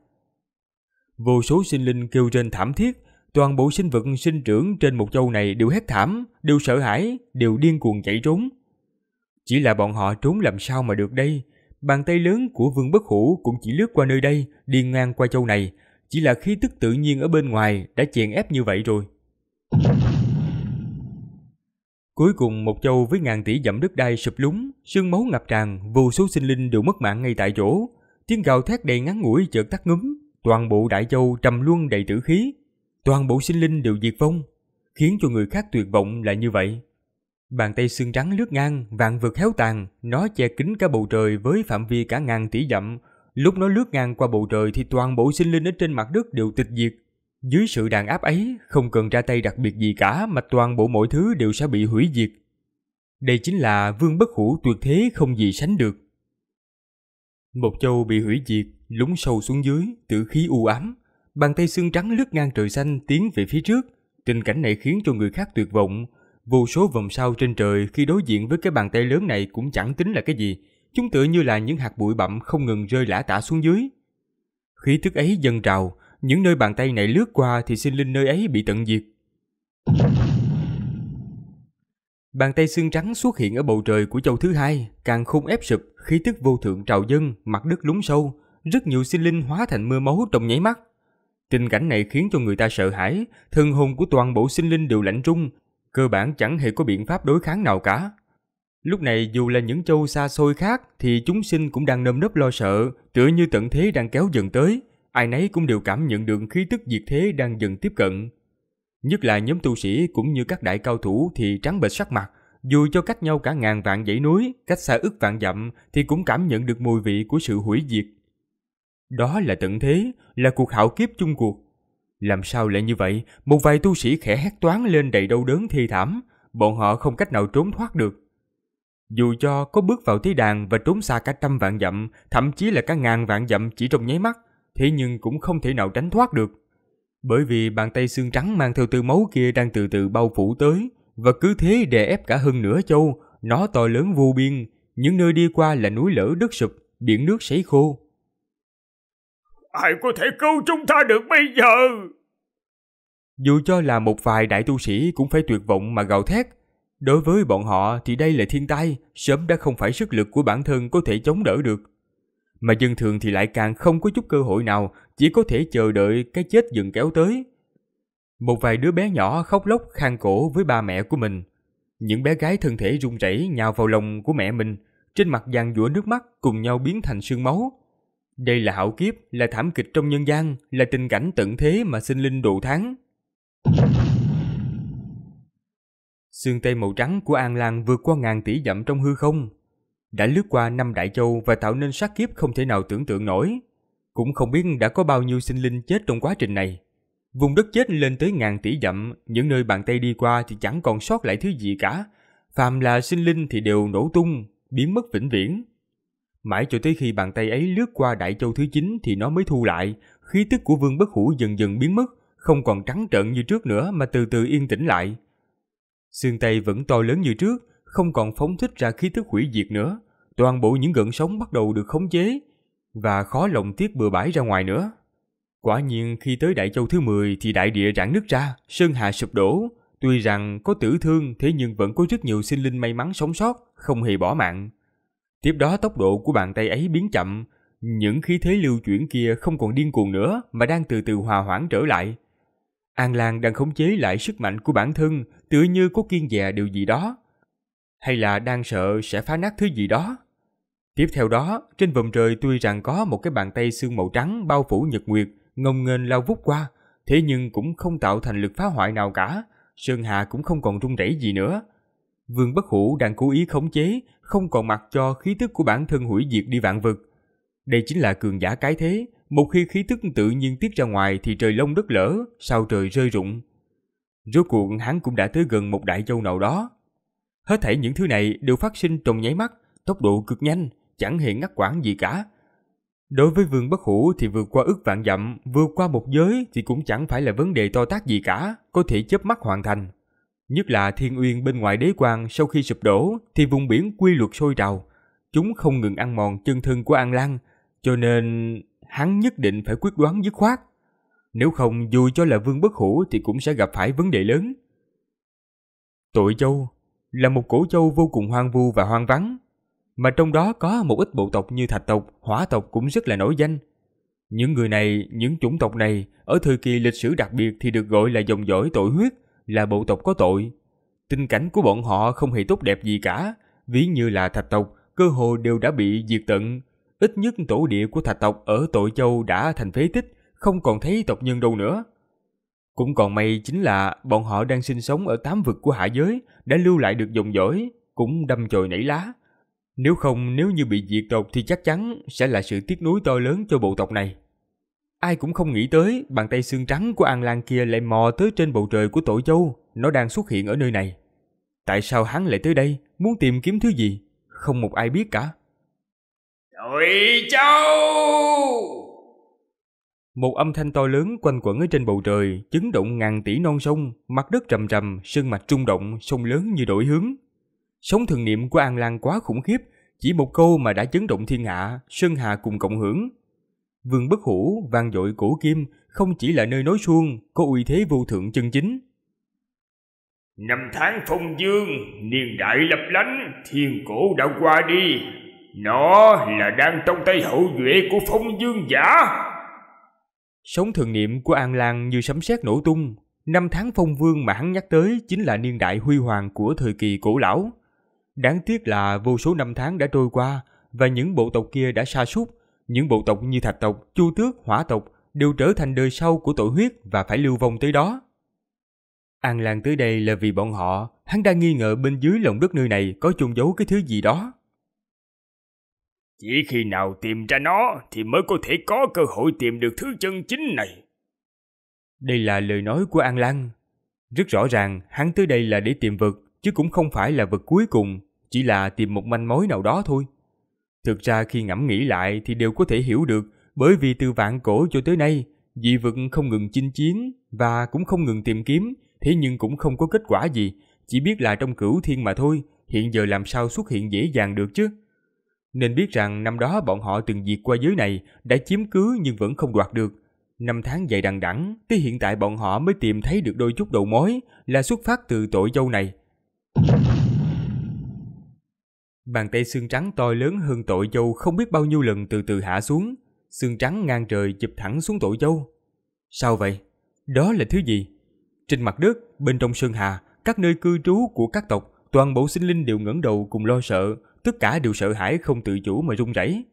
Vô số sinh linh kêu trên thảm thiết, toàn bộ sinh vật sinh trưởng trên một châu này đều hét thảm, đều sợ hãi, đều điên cuồng chạy trốn. Chỉ là bọn họ trốn làm sao mà được đây? Bàn tay lớn của Vương Bất Hủ cũng chỉ lướt qua nơi đây, đi ngang qua châu này, chỉ là khí tức tự nhiên ở bên ngoài đã chèn ép như vậy rồi. Cuối cùng một châu với ngàn tỷ dặm đất đai sụp lún, sương máu ngập tràn, vô số sinh linh đều mất mạng ngay tại chỗ. Tiếng gào thét đầy ngắn ngủi chợt tắt ngấm, toàn bộ đại châu trầm luôn đầy tử khí toàn bộ sinh linh đều diệt vong, khiến cho người khác tuyệt vọng là như vậy. Bàn tay xương trắng lướt ngang, vạn vực héo tàn, nó che kín cả bầu trời với phạm vi cả ngàn tỷ dặm. Lúc nó lướt ngang qua bầu trời thì toàn bộ sinh linh ở trên mặt đất đều tịch diệt. Dưới sự đàn áp ấy, không cần ra tay đặc biệt gì cả mà toàn bộ mọi thứ đều sẽ bị hủy diệt. Đây chính là vương bất hủ tuyệt thế không gì sánh được. Một châu bị hủy diệt, lún sâu xuống dưới, tử khí u ám, bàn tay xương trắng lướt ngang trời xanh tiến về phía trước. Tình cảnh này khiến cho người khác tuyệt vọng. Vô số vòng sao trên trời khi đối diện với cái bàn tay lớn này cũng chẳng tính là cái gì. Chúng tựa như là những hạt bụi bặm không ngừng rơi lả tả xuống dưới. Khí tức ấy dần trào, những nơi bàn tay này lướt qua thì sinh linh nơi ấy bị tận diệt. Bàn tay xương trắng xuất hiện ở bầu trời của châu thứ hai, càng khung ép sụp, khí tức vô thượng trào dâng, mặt đất lún sâu, rất nhiều sinh linh hóa thành mưa máu trong nháy mắt. Tình cảnh này khiến cho người ta sợ hãi, thân hồn của toàn bộ sinh linh đều lạnh rung, cơ bản chẳng hề có biện pháp đối kháng nào cả. Lúc này dù là những châu xa xôi khác thì chúng sinh cũng đang nơm nớp lo sợ, tựa như tận thế đang kéo dần tới, ai nấy cũng đều cảm nhận được khí tức diệt thế đang dần tiếp cận. Nhất là nhóm tu sĩ cũng như các đại cao thủ thì trắng bệch sắc mặt, dù cho cách nhau cả ngàn vạn dãy núi, cách xa ức vạn dặm thì cũng cảm nhận được mùi vị của sự hủy diệt đó là tận thế, là cuộc khảo kiếp chung cuộc. Làm sao lại như vậy? Một vài tu sĩ khẽ hét toán lên đầy đau đớn thi thảm, bọn họ không cách nào trốn thoát được. Dù cho có bước vào tế đàn và trốn xa cả trăm vạn dặm, thậm chí là cả ngàn vạn dặm chỉ trong nháy mắt, thế nhưng cũng không thể nào tránh thoát được. Bởi vì bàn tay xương trắng mang theo tư máu kia đang từ từ bao phủ tới, và cứ thế đè ép cả hơn nửa châu, nó to lớn vô biên, những nơi đi qua là núi lở đất sụp, biển nước sấy khô ai có thể cứu chúng ta được bây giờ? Dù cho là một vài đại tu sĩ cũng phải tuyệt vọng mà gào thét. Đối với bọn họ thì đây là thiên tai, sớm đã không phải sức lực của bản thân có thể chống đỡ được. Mà dân thường thì lại càng không có chút cơ hội nào, chỉ có thể chờ đợi cái chết dừng kéo tới. Một vài đứa bé nhỏ khóc lóc khang cổ với ba mẹ của mình. Những bé gái thân thể run rẩy nhào vào lòng của mẹ mình, trên mặt dàn dũa nước mắt cùng nhau biến thành sương máu đây là hạo kiếp, là thảm kịch trong nhân gian, là tình cảnh tận thế mà sinh linh độ thắng Xương tây màu trắng của An Lan vượt qua ngàn tỷ dặm trong hư không, đã lướt qua năm đại châu và tạo nên sát kiếp không thể nào tưởng tượng nổi. Cũng không biết đã có bao nhiêu sinh linh chết trong quá trình này. Vùng đất chết lên tới ngàn tỷ dặm, những nơi bàn tay đi qua thì chẳng còn sót lại thứ gì cả. Phàm là sinh linh thì đều nổ tung, biến mất vĩnh viễn. Mãi cho tới khi bàn tay ấy lướt qua đại châu thứ 9 thì nó mới thu lại, khí tức của vương bất hủ dần dần biến mất, không còn trắng trợn như trước nữa mà từ từ yên tĩnh lại. Xương tay vẫn to lớn như trước, không còn phóng thích ra khí tức hủy diệt nữa, toàn bộ những gợn sóng bắt đầu được khống chế và khó lòng tiết bừa bãi ra ngoài nữa. Quả nhiên khi tới đại châu thứ 10 thì đại địa rạn nứt ra, sơn hà sụp đổ, tuy rằng có tử thương thế nhưng vẫn có rất nhiều sinh linh may mắn sống sót, không hề bỏ mạng. Tiếp đó tốc độ của bàn tay ấy biến chậm, những khí thế lưu chuyển kia không còn điên cuồng nữa mà đang từ từ hòa hoãn trở lại. An Lan đang khống chế lại sức mạnh của bản thân, tựa như có kiên dè điều gì đó. Hay là đang sợ sẽ phá nát thứ gì đó. Tiếp theo đó, trên vùng trời tuy rằng có một cái bàn tay xương màu trắng bao phủ nhật nguyệt, ngông nghênh lao vút qua, thế nhưng cũng không tạo thành lực phá hoại nào cả, Sơn Hà cũng không còn rung rẩy gì nữa. Vương Bất Hủ đang cố ý khống chế, không còn mặc cho khí tức của bản thân hủy diệt đi vạn vực. Đây chính là cường giả cái thế, một khi khí tức tự nhiên tiết ra ngoài thì trời lông đất lở, sao trời rơi rụng. Rốt cuộc hắn cũng đã tới gần một đại châu nào đó. Hết thảy những thứ này đều phát sinh trong nháy mắt, tốc độ cực nhanh, chẳng hề ngắt quãng gì cả. Đối với vương bất hủ thì vượt qua ước vạn dặm, vượt qua một giới thì cũng chẳng phải là vấn đề to tác gì cả, có thể chớp mắt hoàn thành. Nhất là thiên uyên bên ngoài đế quan sau khi sụp đổ thì vùng biển quy luật sôi trào. Chúng không ngừng ăn mòn chân thân của An Lăng, cho nên hắn nhất định phải quyết đoán dứt khoát. Nếu không dù cho là vương bất hủ thì cũng sẽ gặp phải vấn đề lớn. Tội châu là một cổ châu vô cùng hoang vu và hoang vắng, mà trong đó có một ít bộ tộc như thạch tộc, hỏa tộc cũng rất là nổi danh. Những người này, những chủng tộc này ở thời kỳ lịch sử đặc biệt thì được gọi là dòng dõi tội huyết – là bộ tộc có tội. Tình cảnh của bọn họ không hề tốt đẹp gì cả, ví như là thạch tộc, cơ hồ đều đã bị diệt tận. Ít nhất tổ địa của thạch tộc ở tội châu đã thành phế tích, không còn thấy tộc nhân đâu nữa. Cũng còn may chính là bọn họ đang sinh sống ở tám vực của hạ giới, đã lưu lại được dòng dõi, cũng đâm chồi nảy lá. Nếu không, nếu như bị diệt tộc thì chắc chắn sẽ là sự tiếc nuối to lớn cho bộ tộc này. Ai cũng không nghĩ tới bàn tay xương trắng của An Lan kia lại mò tới trên bầu trời của tổ châu, nó đang xuất hiện ở nơi này. Tại sao hắn lại tới đây, muốn tìm kiếm thứ gì, không một ai biết cả. Đội châu! Một âm thanh to lớn quanh quẩn ở trên bầu trời, chấn động ngàn tỷ non sông, mặt đất trầm trầm, sơn mạch trung động, sông lớn như đổi hướng. Sống thường niệm của An Lan quá khủng khiếp, chỉ một câu mà đã chấn động thiên hạ, sơn hà cùng cộng hưởng, Vương Bất Hủ vang dội cổ kim không chỉ là nơi nói suông có uy thế vô thượng chân chính. Năm tháng phong dương, niên đại lập lánh, thiên cổ đã qua đi. Nó là đang trong tay hậu duệ của phong dương giả. Sống thường niệm của An Lan như sấm sét nổ tung. Năm tháng phong vương mà hắn nhắc tới chính là niên đại huy hoàng của thời kỳ cổ lão. Đáng tiếc là vô số năm tháng đã trôi qua và những bộ tộc kia đã sa sút những bộ tộc như thạch tộc, chu tước, hỏa tộc đều trở thành đời sau của tội huyết và phải lưu vong tới đó. An Lan tới đây là vì bọn họ, hắn đang nghi ngờ bên dưới lòng đất nơi này có chôn giấu cái thứ gì đó. Chỉ khi nào tìm ra nó thì mới có thể có cơ hội tìm được thứ chân chính này. Đây là lời nói của An Lan. Rất rõ ràng hắn tới đây là để tìm vật, chứ cũng không phải là vật cuối cùng, chỉ là tìm một manh mối nào đó thôi. Thực ra khi ngẫm nghĩ lại thì đều có thể hiểu được bởi vì từ vạn cổ cho tới nay, dị vực không ngừng chinh chiến và cũng không ngừng tìm kiếm, thế nhưng cũng không có kết quả gì, chỉ biết là trong cửu thiên mà thôi, hiện giờ làm sao xuất hiện dễ dàng được chứ. Nên biết rằng năm đó bọn họ từng diệt qua giới này đã chiếm cứ nhưng vẫn không đoạt được. Năm tháng dài đằng đẵng, tới hiện tại bọn họ mới tìm thấy được đôi chút đầu mối là xuất phát từ tội dâu này. Bàn tay xương trắng to lớn hơn tội dâu không biết bao nhiêu lần từ từ hạ xuống. Xương trắng ngang trời chụp thẳng xuống tội dâu. Sao vậy? Đó là thứ gì? Trên mặt đất, bên trong sơn hà, các nơi cư trú của các tộc, toàn bộ sinh linh đều ngẩng đầu cùng lo sợ, tất cả đều sợ hãi không tự chủ mà run rẩy.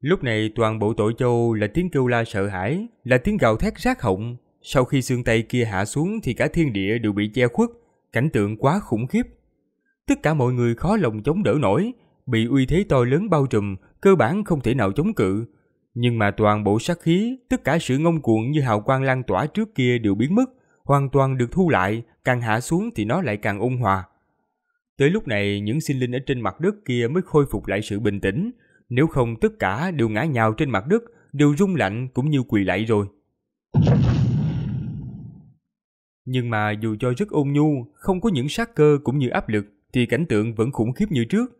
Lúc này toàn bộ tội châu là tiếng kêu la sợ hãi, là tiếng gào thét rát họng. Sau khi xương tay kia hạ xuống thì cả thiên địa đều bị che khuất, cảnh tượng quá khủng khiếp. Tất cả mọi người khó lòng chống đỡ nổi, bị uy thế to lớn bao trùm, cơ bản không thể nào chống cự. Nhưng mà toàn bộ sát khí, tất cả sự ngông cuồng như hào quang lan tỏa trước kia đều biến mất, hoàn toàn được thu lại, càng hạ xuống thì nó lại càng ôn hòa. Tới lúc này, những sinh linh ở trên mặt đất kia mới khôi phục lại sự bình tĩnh, nếu không tất cả đều ngã nhào trên mặt đất, đều rung lạnh cũng như quỳ lại rồi. Nhưng mà dù cho rất ôn nhu, không có những sát cơ cũng như áp lực, thì cảnh tượng vẫn khủng khiếp như trước,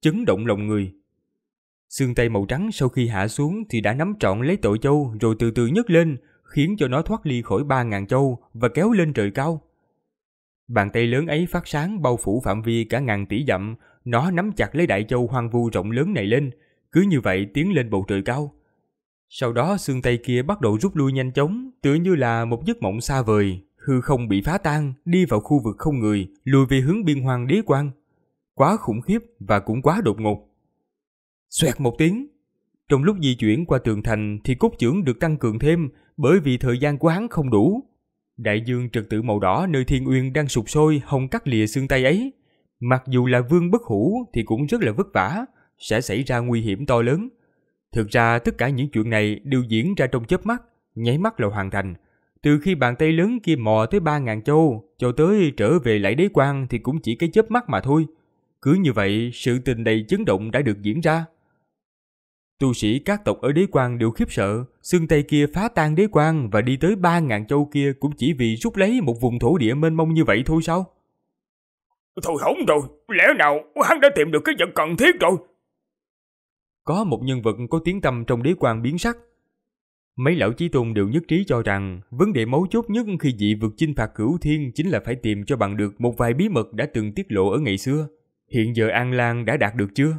chấn động lòng người. Xương tay màu trắng sau khi hạ xuống thì đã nắm trọn lấy tội châu rồi từ từ nhấc lên, khiến cho nó thoát ly khỏi ba ngàn châu và kéo lên trời cao. Bàn tay lớn ấy phát sáng bao phủ phạm vi cả ngàn tỷ dặm, nó nắm chặt lấy đại châu hoang vu rộng lớn này lên, cứ như vậy tiến lên bầu trời cao. Sau đó xương tay kia bắt đầu rút lui nhanh chóng, tựa như là một giấc mộng xa vời, hư không bị phá tan, đi vào khu vực không người, lùi về hướng biên hoàng đế quan. Quá khủng khiếp và cũng quá đột ngột. Xoẹt một tiếng. Trong lúc di chuyển qua tường thành thì cốt trưởng được tăng cường thêm bởi vì thời gian của hắn không đủ. Đại dương trật tự màu đỏ nơi thiên uyên đang sụp sôi hồng cắt lìa xương tay ấy. Mặc dù là vương bất hủ thì cũng rất là vất vả, sẽ xảy ra nguy hiểm to lớn. Thực ra tất cả những chuyện này đều diễn ra trong chớp mắt, nháy mắt là hoàn thành từ khi bàn tay lớn kia mò tới ba ngàn châu, cho tới trở về lại đế quan thì cũng chỉ cái chớp mắt mà thôi. Cứ như vậy, sự tình đầy chấn động đã được diễn ra. Tu sĩ các tộc ở đế quan đều khiếp sợ, xương tay kia phá tan đế quan và đi tới ba ngàn châu kia cũng chỉ vì rút lấy một vùng thổ địa mênh mông như vậy thôi sao? Thôi hỏng rồi, lẽ nào hắn đã tìm được cái vật cần thiết rồi? Có một nhân vật có tiếng tăm trong đế quan biến sắc, Mấy lão chí tôn đều nhất trí cho rằng vấn đề mấu chốt nhất khi dị vực chinh phạt cửu thiên chính là phải tìm cho bằng được một vài bí mật đã từng tiết lộ ở ngày xưa. Hiện giờ An Lan đã đạt được chưa?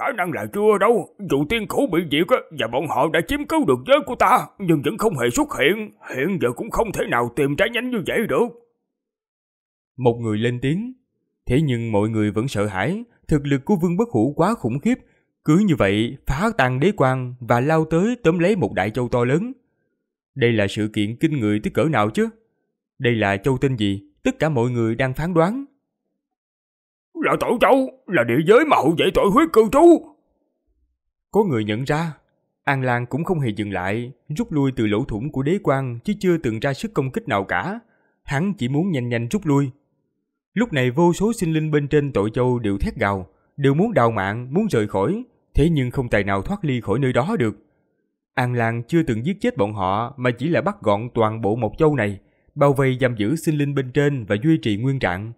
Khả năng là chưa đâu, dù tiên khổ bị diệt và bọn họ đã chiếm cứu được giới của ta, nhưng vẫn không hề xuất hiện, hiện giờ cũng không thể nào tìm ra nhanh như vậy được. Một người lên tiếng, thế nhưng mọi người vẫn sợ hãi, thực lực của Vương Bất Hủ quá khủng khiếp cứ như vậy, phá tan đế quan và lao tới tóm lấy một đại châu to lớn. Đây là sự kiện kinh người tới cỡ nào chứ? Đây là châu tinh gì? Tất cả mọi người đang phán đoán. Là tổ châu, là địa giới mà hậu vệ tội huyết cư trú. Có người nhận ra, An Lan cũng không hề dừng lại, rút lui từ lỗ thủng của đế quan chứ chưa từng ra sức công kích nào cả. Hắn chỉ muốn nhanh nhanh rút lui. Lúc này vô số sinh linh bên trên tội châu đều thét gào, đều muốn đào mạng, muốn rời khỏi thế nhưng không tài nào thoát ly khỏi nơi đó được. An Lan chưa từng giết chết bọn họ mà chỉ là bắt gọn toàn bộ một châu này, bao vây giam giữ sinh linh bên trên và duy trì nguyên trạng.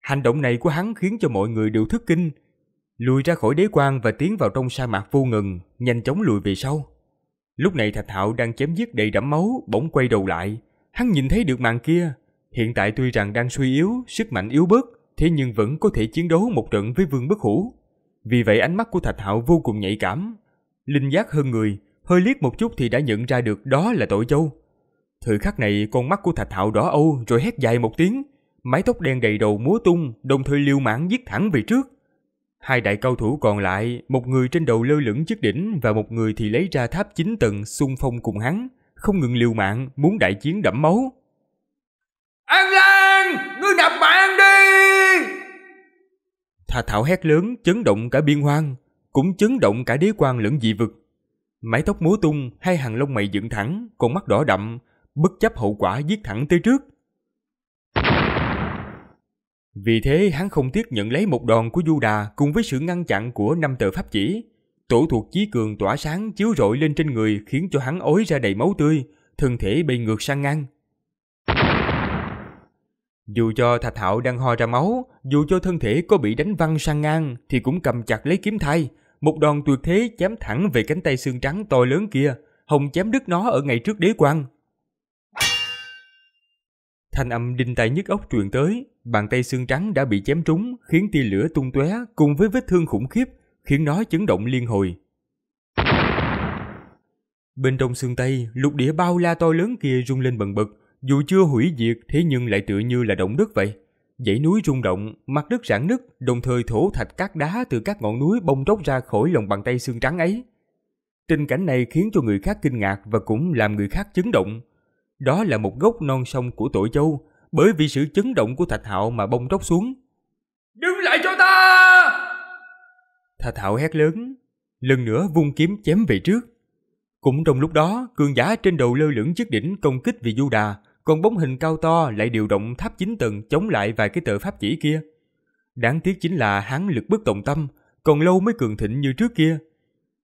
Hành động này của hắn khiến cho mọi người đều thức kinh, lùi ra khỏi đế quan và tiến vào trong sa mạc vô ngừng, nhanh chóng lùi về sau. Lúc này Thạch Hạo đang chém giết đầy đẫm máu, bỗng quay đầu lại, hắn nhìn thấy được màn kia, hiện tại tuy rằng đang suy yếu, sức mạnh yếu bớt, thế nhưng vẫn có thể chiến đấu một trận với Vương Bất Hủ. Vì vậy ánh mắt của Thạch Hạo vô cùng nhạy cảm. Linh giác hơn người, hơi liếc một chút thì đã nhận ra được đó là tội châu. Thời khắc này con mắt của Thạch Hạo đỏ âu rồi hét dài một tiếng. Mái tóc đen đầy đầu múa tung, đồng thời liêu mãn giết thẳng về trước. Hai đại cao thủ còn lại, một người trên đầu lơ lửng chiếc đỉnh và một người thì lấy ra tháp 9 tầng xung phong cùng hắn, không ngừng liều mạng, muốn đại chiến đẫm máu. An Lai! Thà Thảo hét lớn chấn động cả biên hoang, cũng chấn động cả đế quan lẫn dị vực. Mái tóc múa tung, hai hàng lông mày dựng thẳng, con mắt đỏ đậm, bất chấp hậu quả giết thẳng tới trước. Vì thế hắn không tiếc nhận lấy một đòn của Du Đà cùng với sự ngăn chặn của năm tờ pháp chỉ. Tổ thuộc chí cường tỏa sáng chiếu rọi lên trên người khiến cho hắn ối ra đầy máu tươi, thân thể bị ngược sang ngang. Dù cho Thạch Hạo đang ho ra máu, dù cho thân thể có bị đánh văng sang ngang thì cũng cầm chặt lấy kiếm thay một đòn tuyệt thế chém thẳng về cánh tay xương trắng to lớn kia, hồng chém đứt nó ở ngày trước đế quan. Thanh âm đinh tay nhức ốc truyền tới, bàn tay xương trắng đã bị chém trúng, khiến tia lửa tung tóe cùng với vết thương khủng khiếp, khiến nó chấn động liên hồi. Bên trong xương tay, lục địa bao la to lớn kia rung lên bần bật, dù chưa hủy diệt thế nhưng lại tựa như là động đất vậy. Dãy núi rung động, mặt đất rạn nứt, đồng thời thổ thạch cát đá từ các ngọn núi bông tróc ra khỏi lòng bàn tay xương trắng ấy. Tình cảnh này khiến cho người khác kinh ngạc và cũng làm người khác chấn động. Đó là một gốc non sông của tội châu, bởi vì sự chấn động của thạch hạo mà bông tróc xuống. Đứng lại cho ta! Thạch hạo hét lớn, lần nữa vung kiếm chém về trước. Cũng trong lúc đó, cường giả trên đầu lơ lửng chiếc đỉnh công kích vì Du Đà, còn bóng hình cao to lại điều động tháp chín tầng chống lại vài cái tờ pháp chỉ kia. Đáng tiếc chính là hắn lực bất tòng tâm, còn lâu mới cường thịnh như trước kia.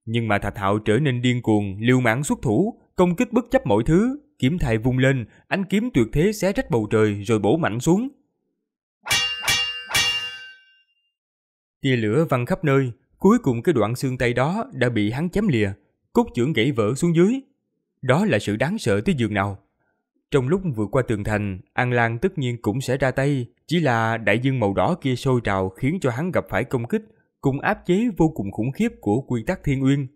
Nhưng mà Thạch Hạo trở nên điên cuồng, liều mạng xuất thủ, công kích bất chấp mọi thứ, kiếm thai vung lên, ánh kiếm tuyệt thế xé rách bầu trời rồi bổ mạnh xuống. Tia lửa văng khắp nơi, cuối cùng cái đoạn xương tay đó đã bị hắn chém lìa, cốt chưởng gãy vỡ xuống dưới. Đó là sự đáng sợ tới giường nào. Trong lúc vừa qua tường thành, An Lan tất nhiên cũng sẽ ra tay, chỉ là đại dương màu đỏ kia sôi trào khiến cho hắn gặp phải công kích, cùng áp chế vô cùng khủng khiếp của quy tắc thiên uyên.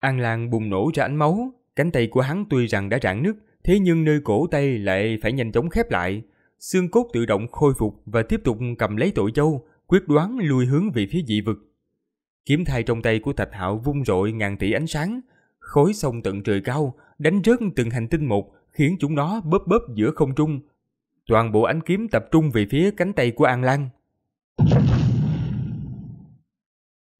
An Lan bùng nổ ra ánh máu, cánh tay của hắn tuy rằng đã rạn nứt, thế nhưng nơi cổ tay lại phải nhanh chóng khép lại. Xương cốt tự động khôi phục và tiếp tục cầm lấy tội châu, quyết đoán lùi hướng về phía dị vực. Kiếm thai trong tay của Thạch Hạo vung rội ngàn tỷ ánh sáng, Khối sông tận trời cao, đánh rớt từng hành tinh một, khiến chúng nó bóp bóp giữa không trung. Toàn bộ ánh kiếm tập trung về phía cánh tay của An Lan.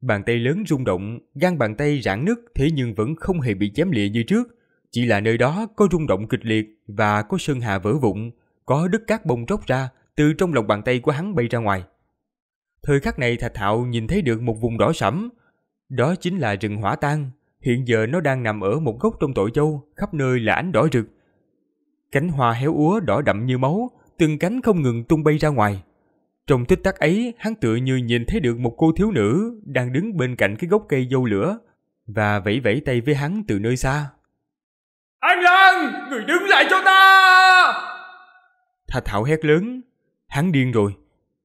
Bàn tay lớn rung động, gan bàn tay rạn nứt thế nhưng vẫn không hề bị chém lịa như trước. Chỉ là nơi đó có rung động kịch liệt và có sơn hà vỡ vụn, có đất cát bông tróc ra từ trong lòng bàn tay của hắn bay ra ngoài. Thời khắc này Thạch thạo nhìn thấy được một vùng đỏ sẫm, đó chính là rừng hỏa tan Hiện giờ nó đang nằm ở một gốc trong tội châu, khắp nơi là ánh đỏ rực. Cánh hoa héo úa đỏ đậm như máu, từng cánh không ngừng tung bay ra ngoài. Trong tích tắc ấy, hắn tựa như nhìn thấy được một cô thiếu nữ đang đứng bên cạnh cái gốc cây dâu lửa và vẫy vẫy tay với hắn từ nơi xa. anh Lan, người đứng lại cho ta! Thạch Hạo hét lớn, hắn điên rồi.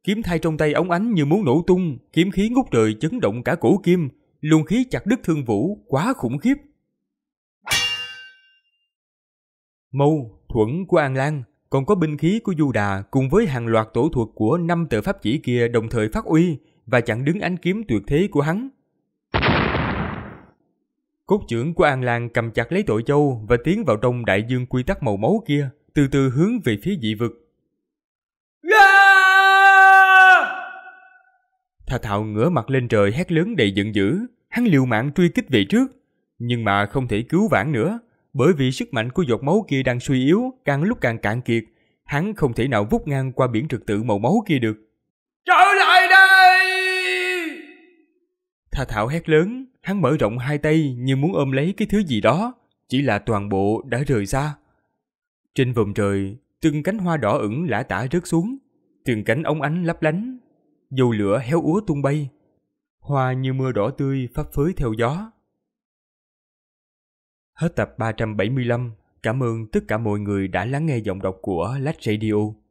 Kiếm thai trong tay ống ánh như muốn nổ tung, kiếm khí ngút trời chấn động cả cổ kim, luồng khí chặt đứt thương vũ quá khủng khiếp. Mâu, thuẫn của An Lan, còn có binh khí của Du Đà cùng với hàng loạt tổ thuật của năm tờ pháp chỉ kia đồng thời phát uy và chặn đứng ánh kiếm tuyệt thế của hắn. Cốt trưởng của An Lan cầm chặt lấy tội châu và tiến vào trong đại dương quy tắc màu máu kia, từ từ hướng về phía dị vực. Thà Thạo ngửa mặt lên trời hét lớn đầy giận dữ, hắn liều mạng truy kích về trước, nhưng mà không thể cứu vãn nữa, bởi vì sức mạnh của giọt máu kia đang suy yếu, càng lúc càng cạn kiệt, hắn không thể nào vút ngang qua biển trật tự màu máu kia được. Trở lại đây! Thà Thạo hét lớn, hắn mở rộng hai tay như muốn ôm lấy cái thứ gì đó, chỉ là toàn bộ đã rời xa. Trên vùng trời, từng cánh hoa đỏ ửng lả tả rớt xuống, từng cánh ống ánh lấp lánh dầu lửa héo úa tung bay, hoa như mưa đỏ tươi phấp phới theo gió. Hết tập 375, cảm ơn tất cả mọi người đã lắng nghe giọng đọc của Lách Radio.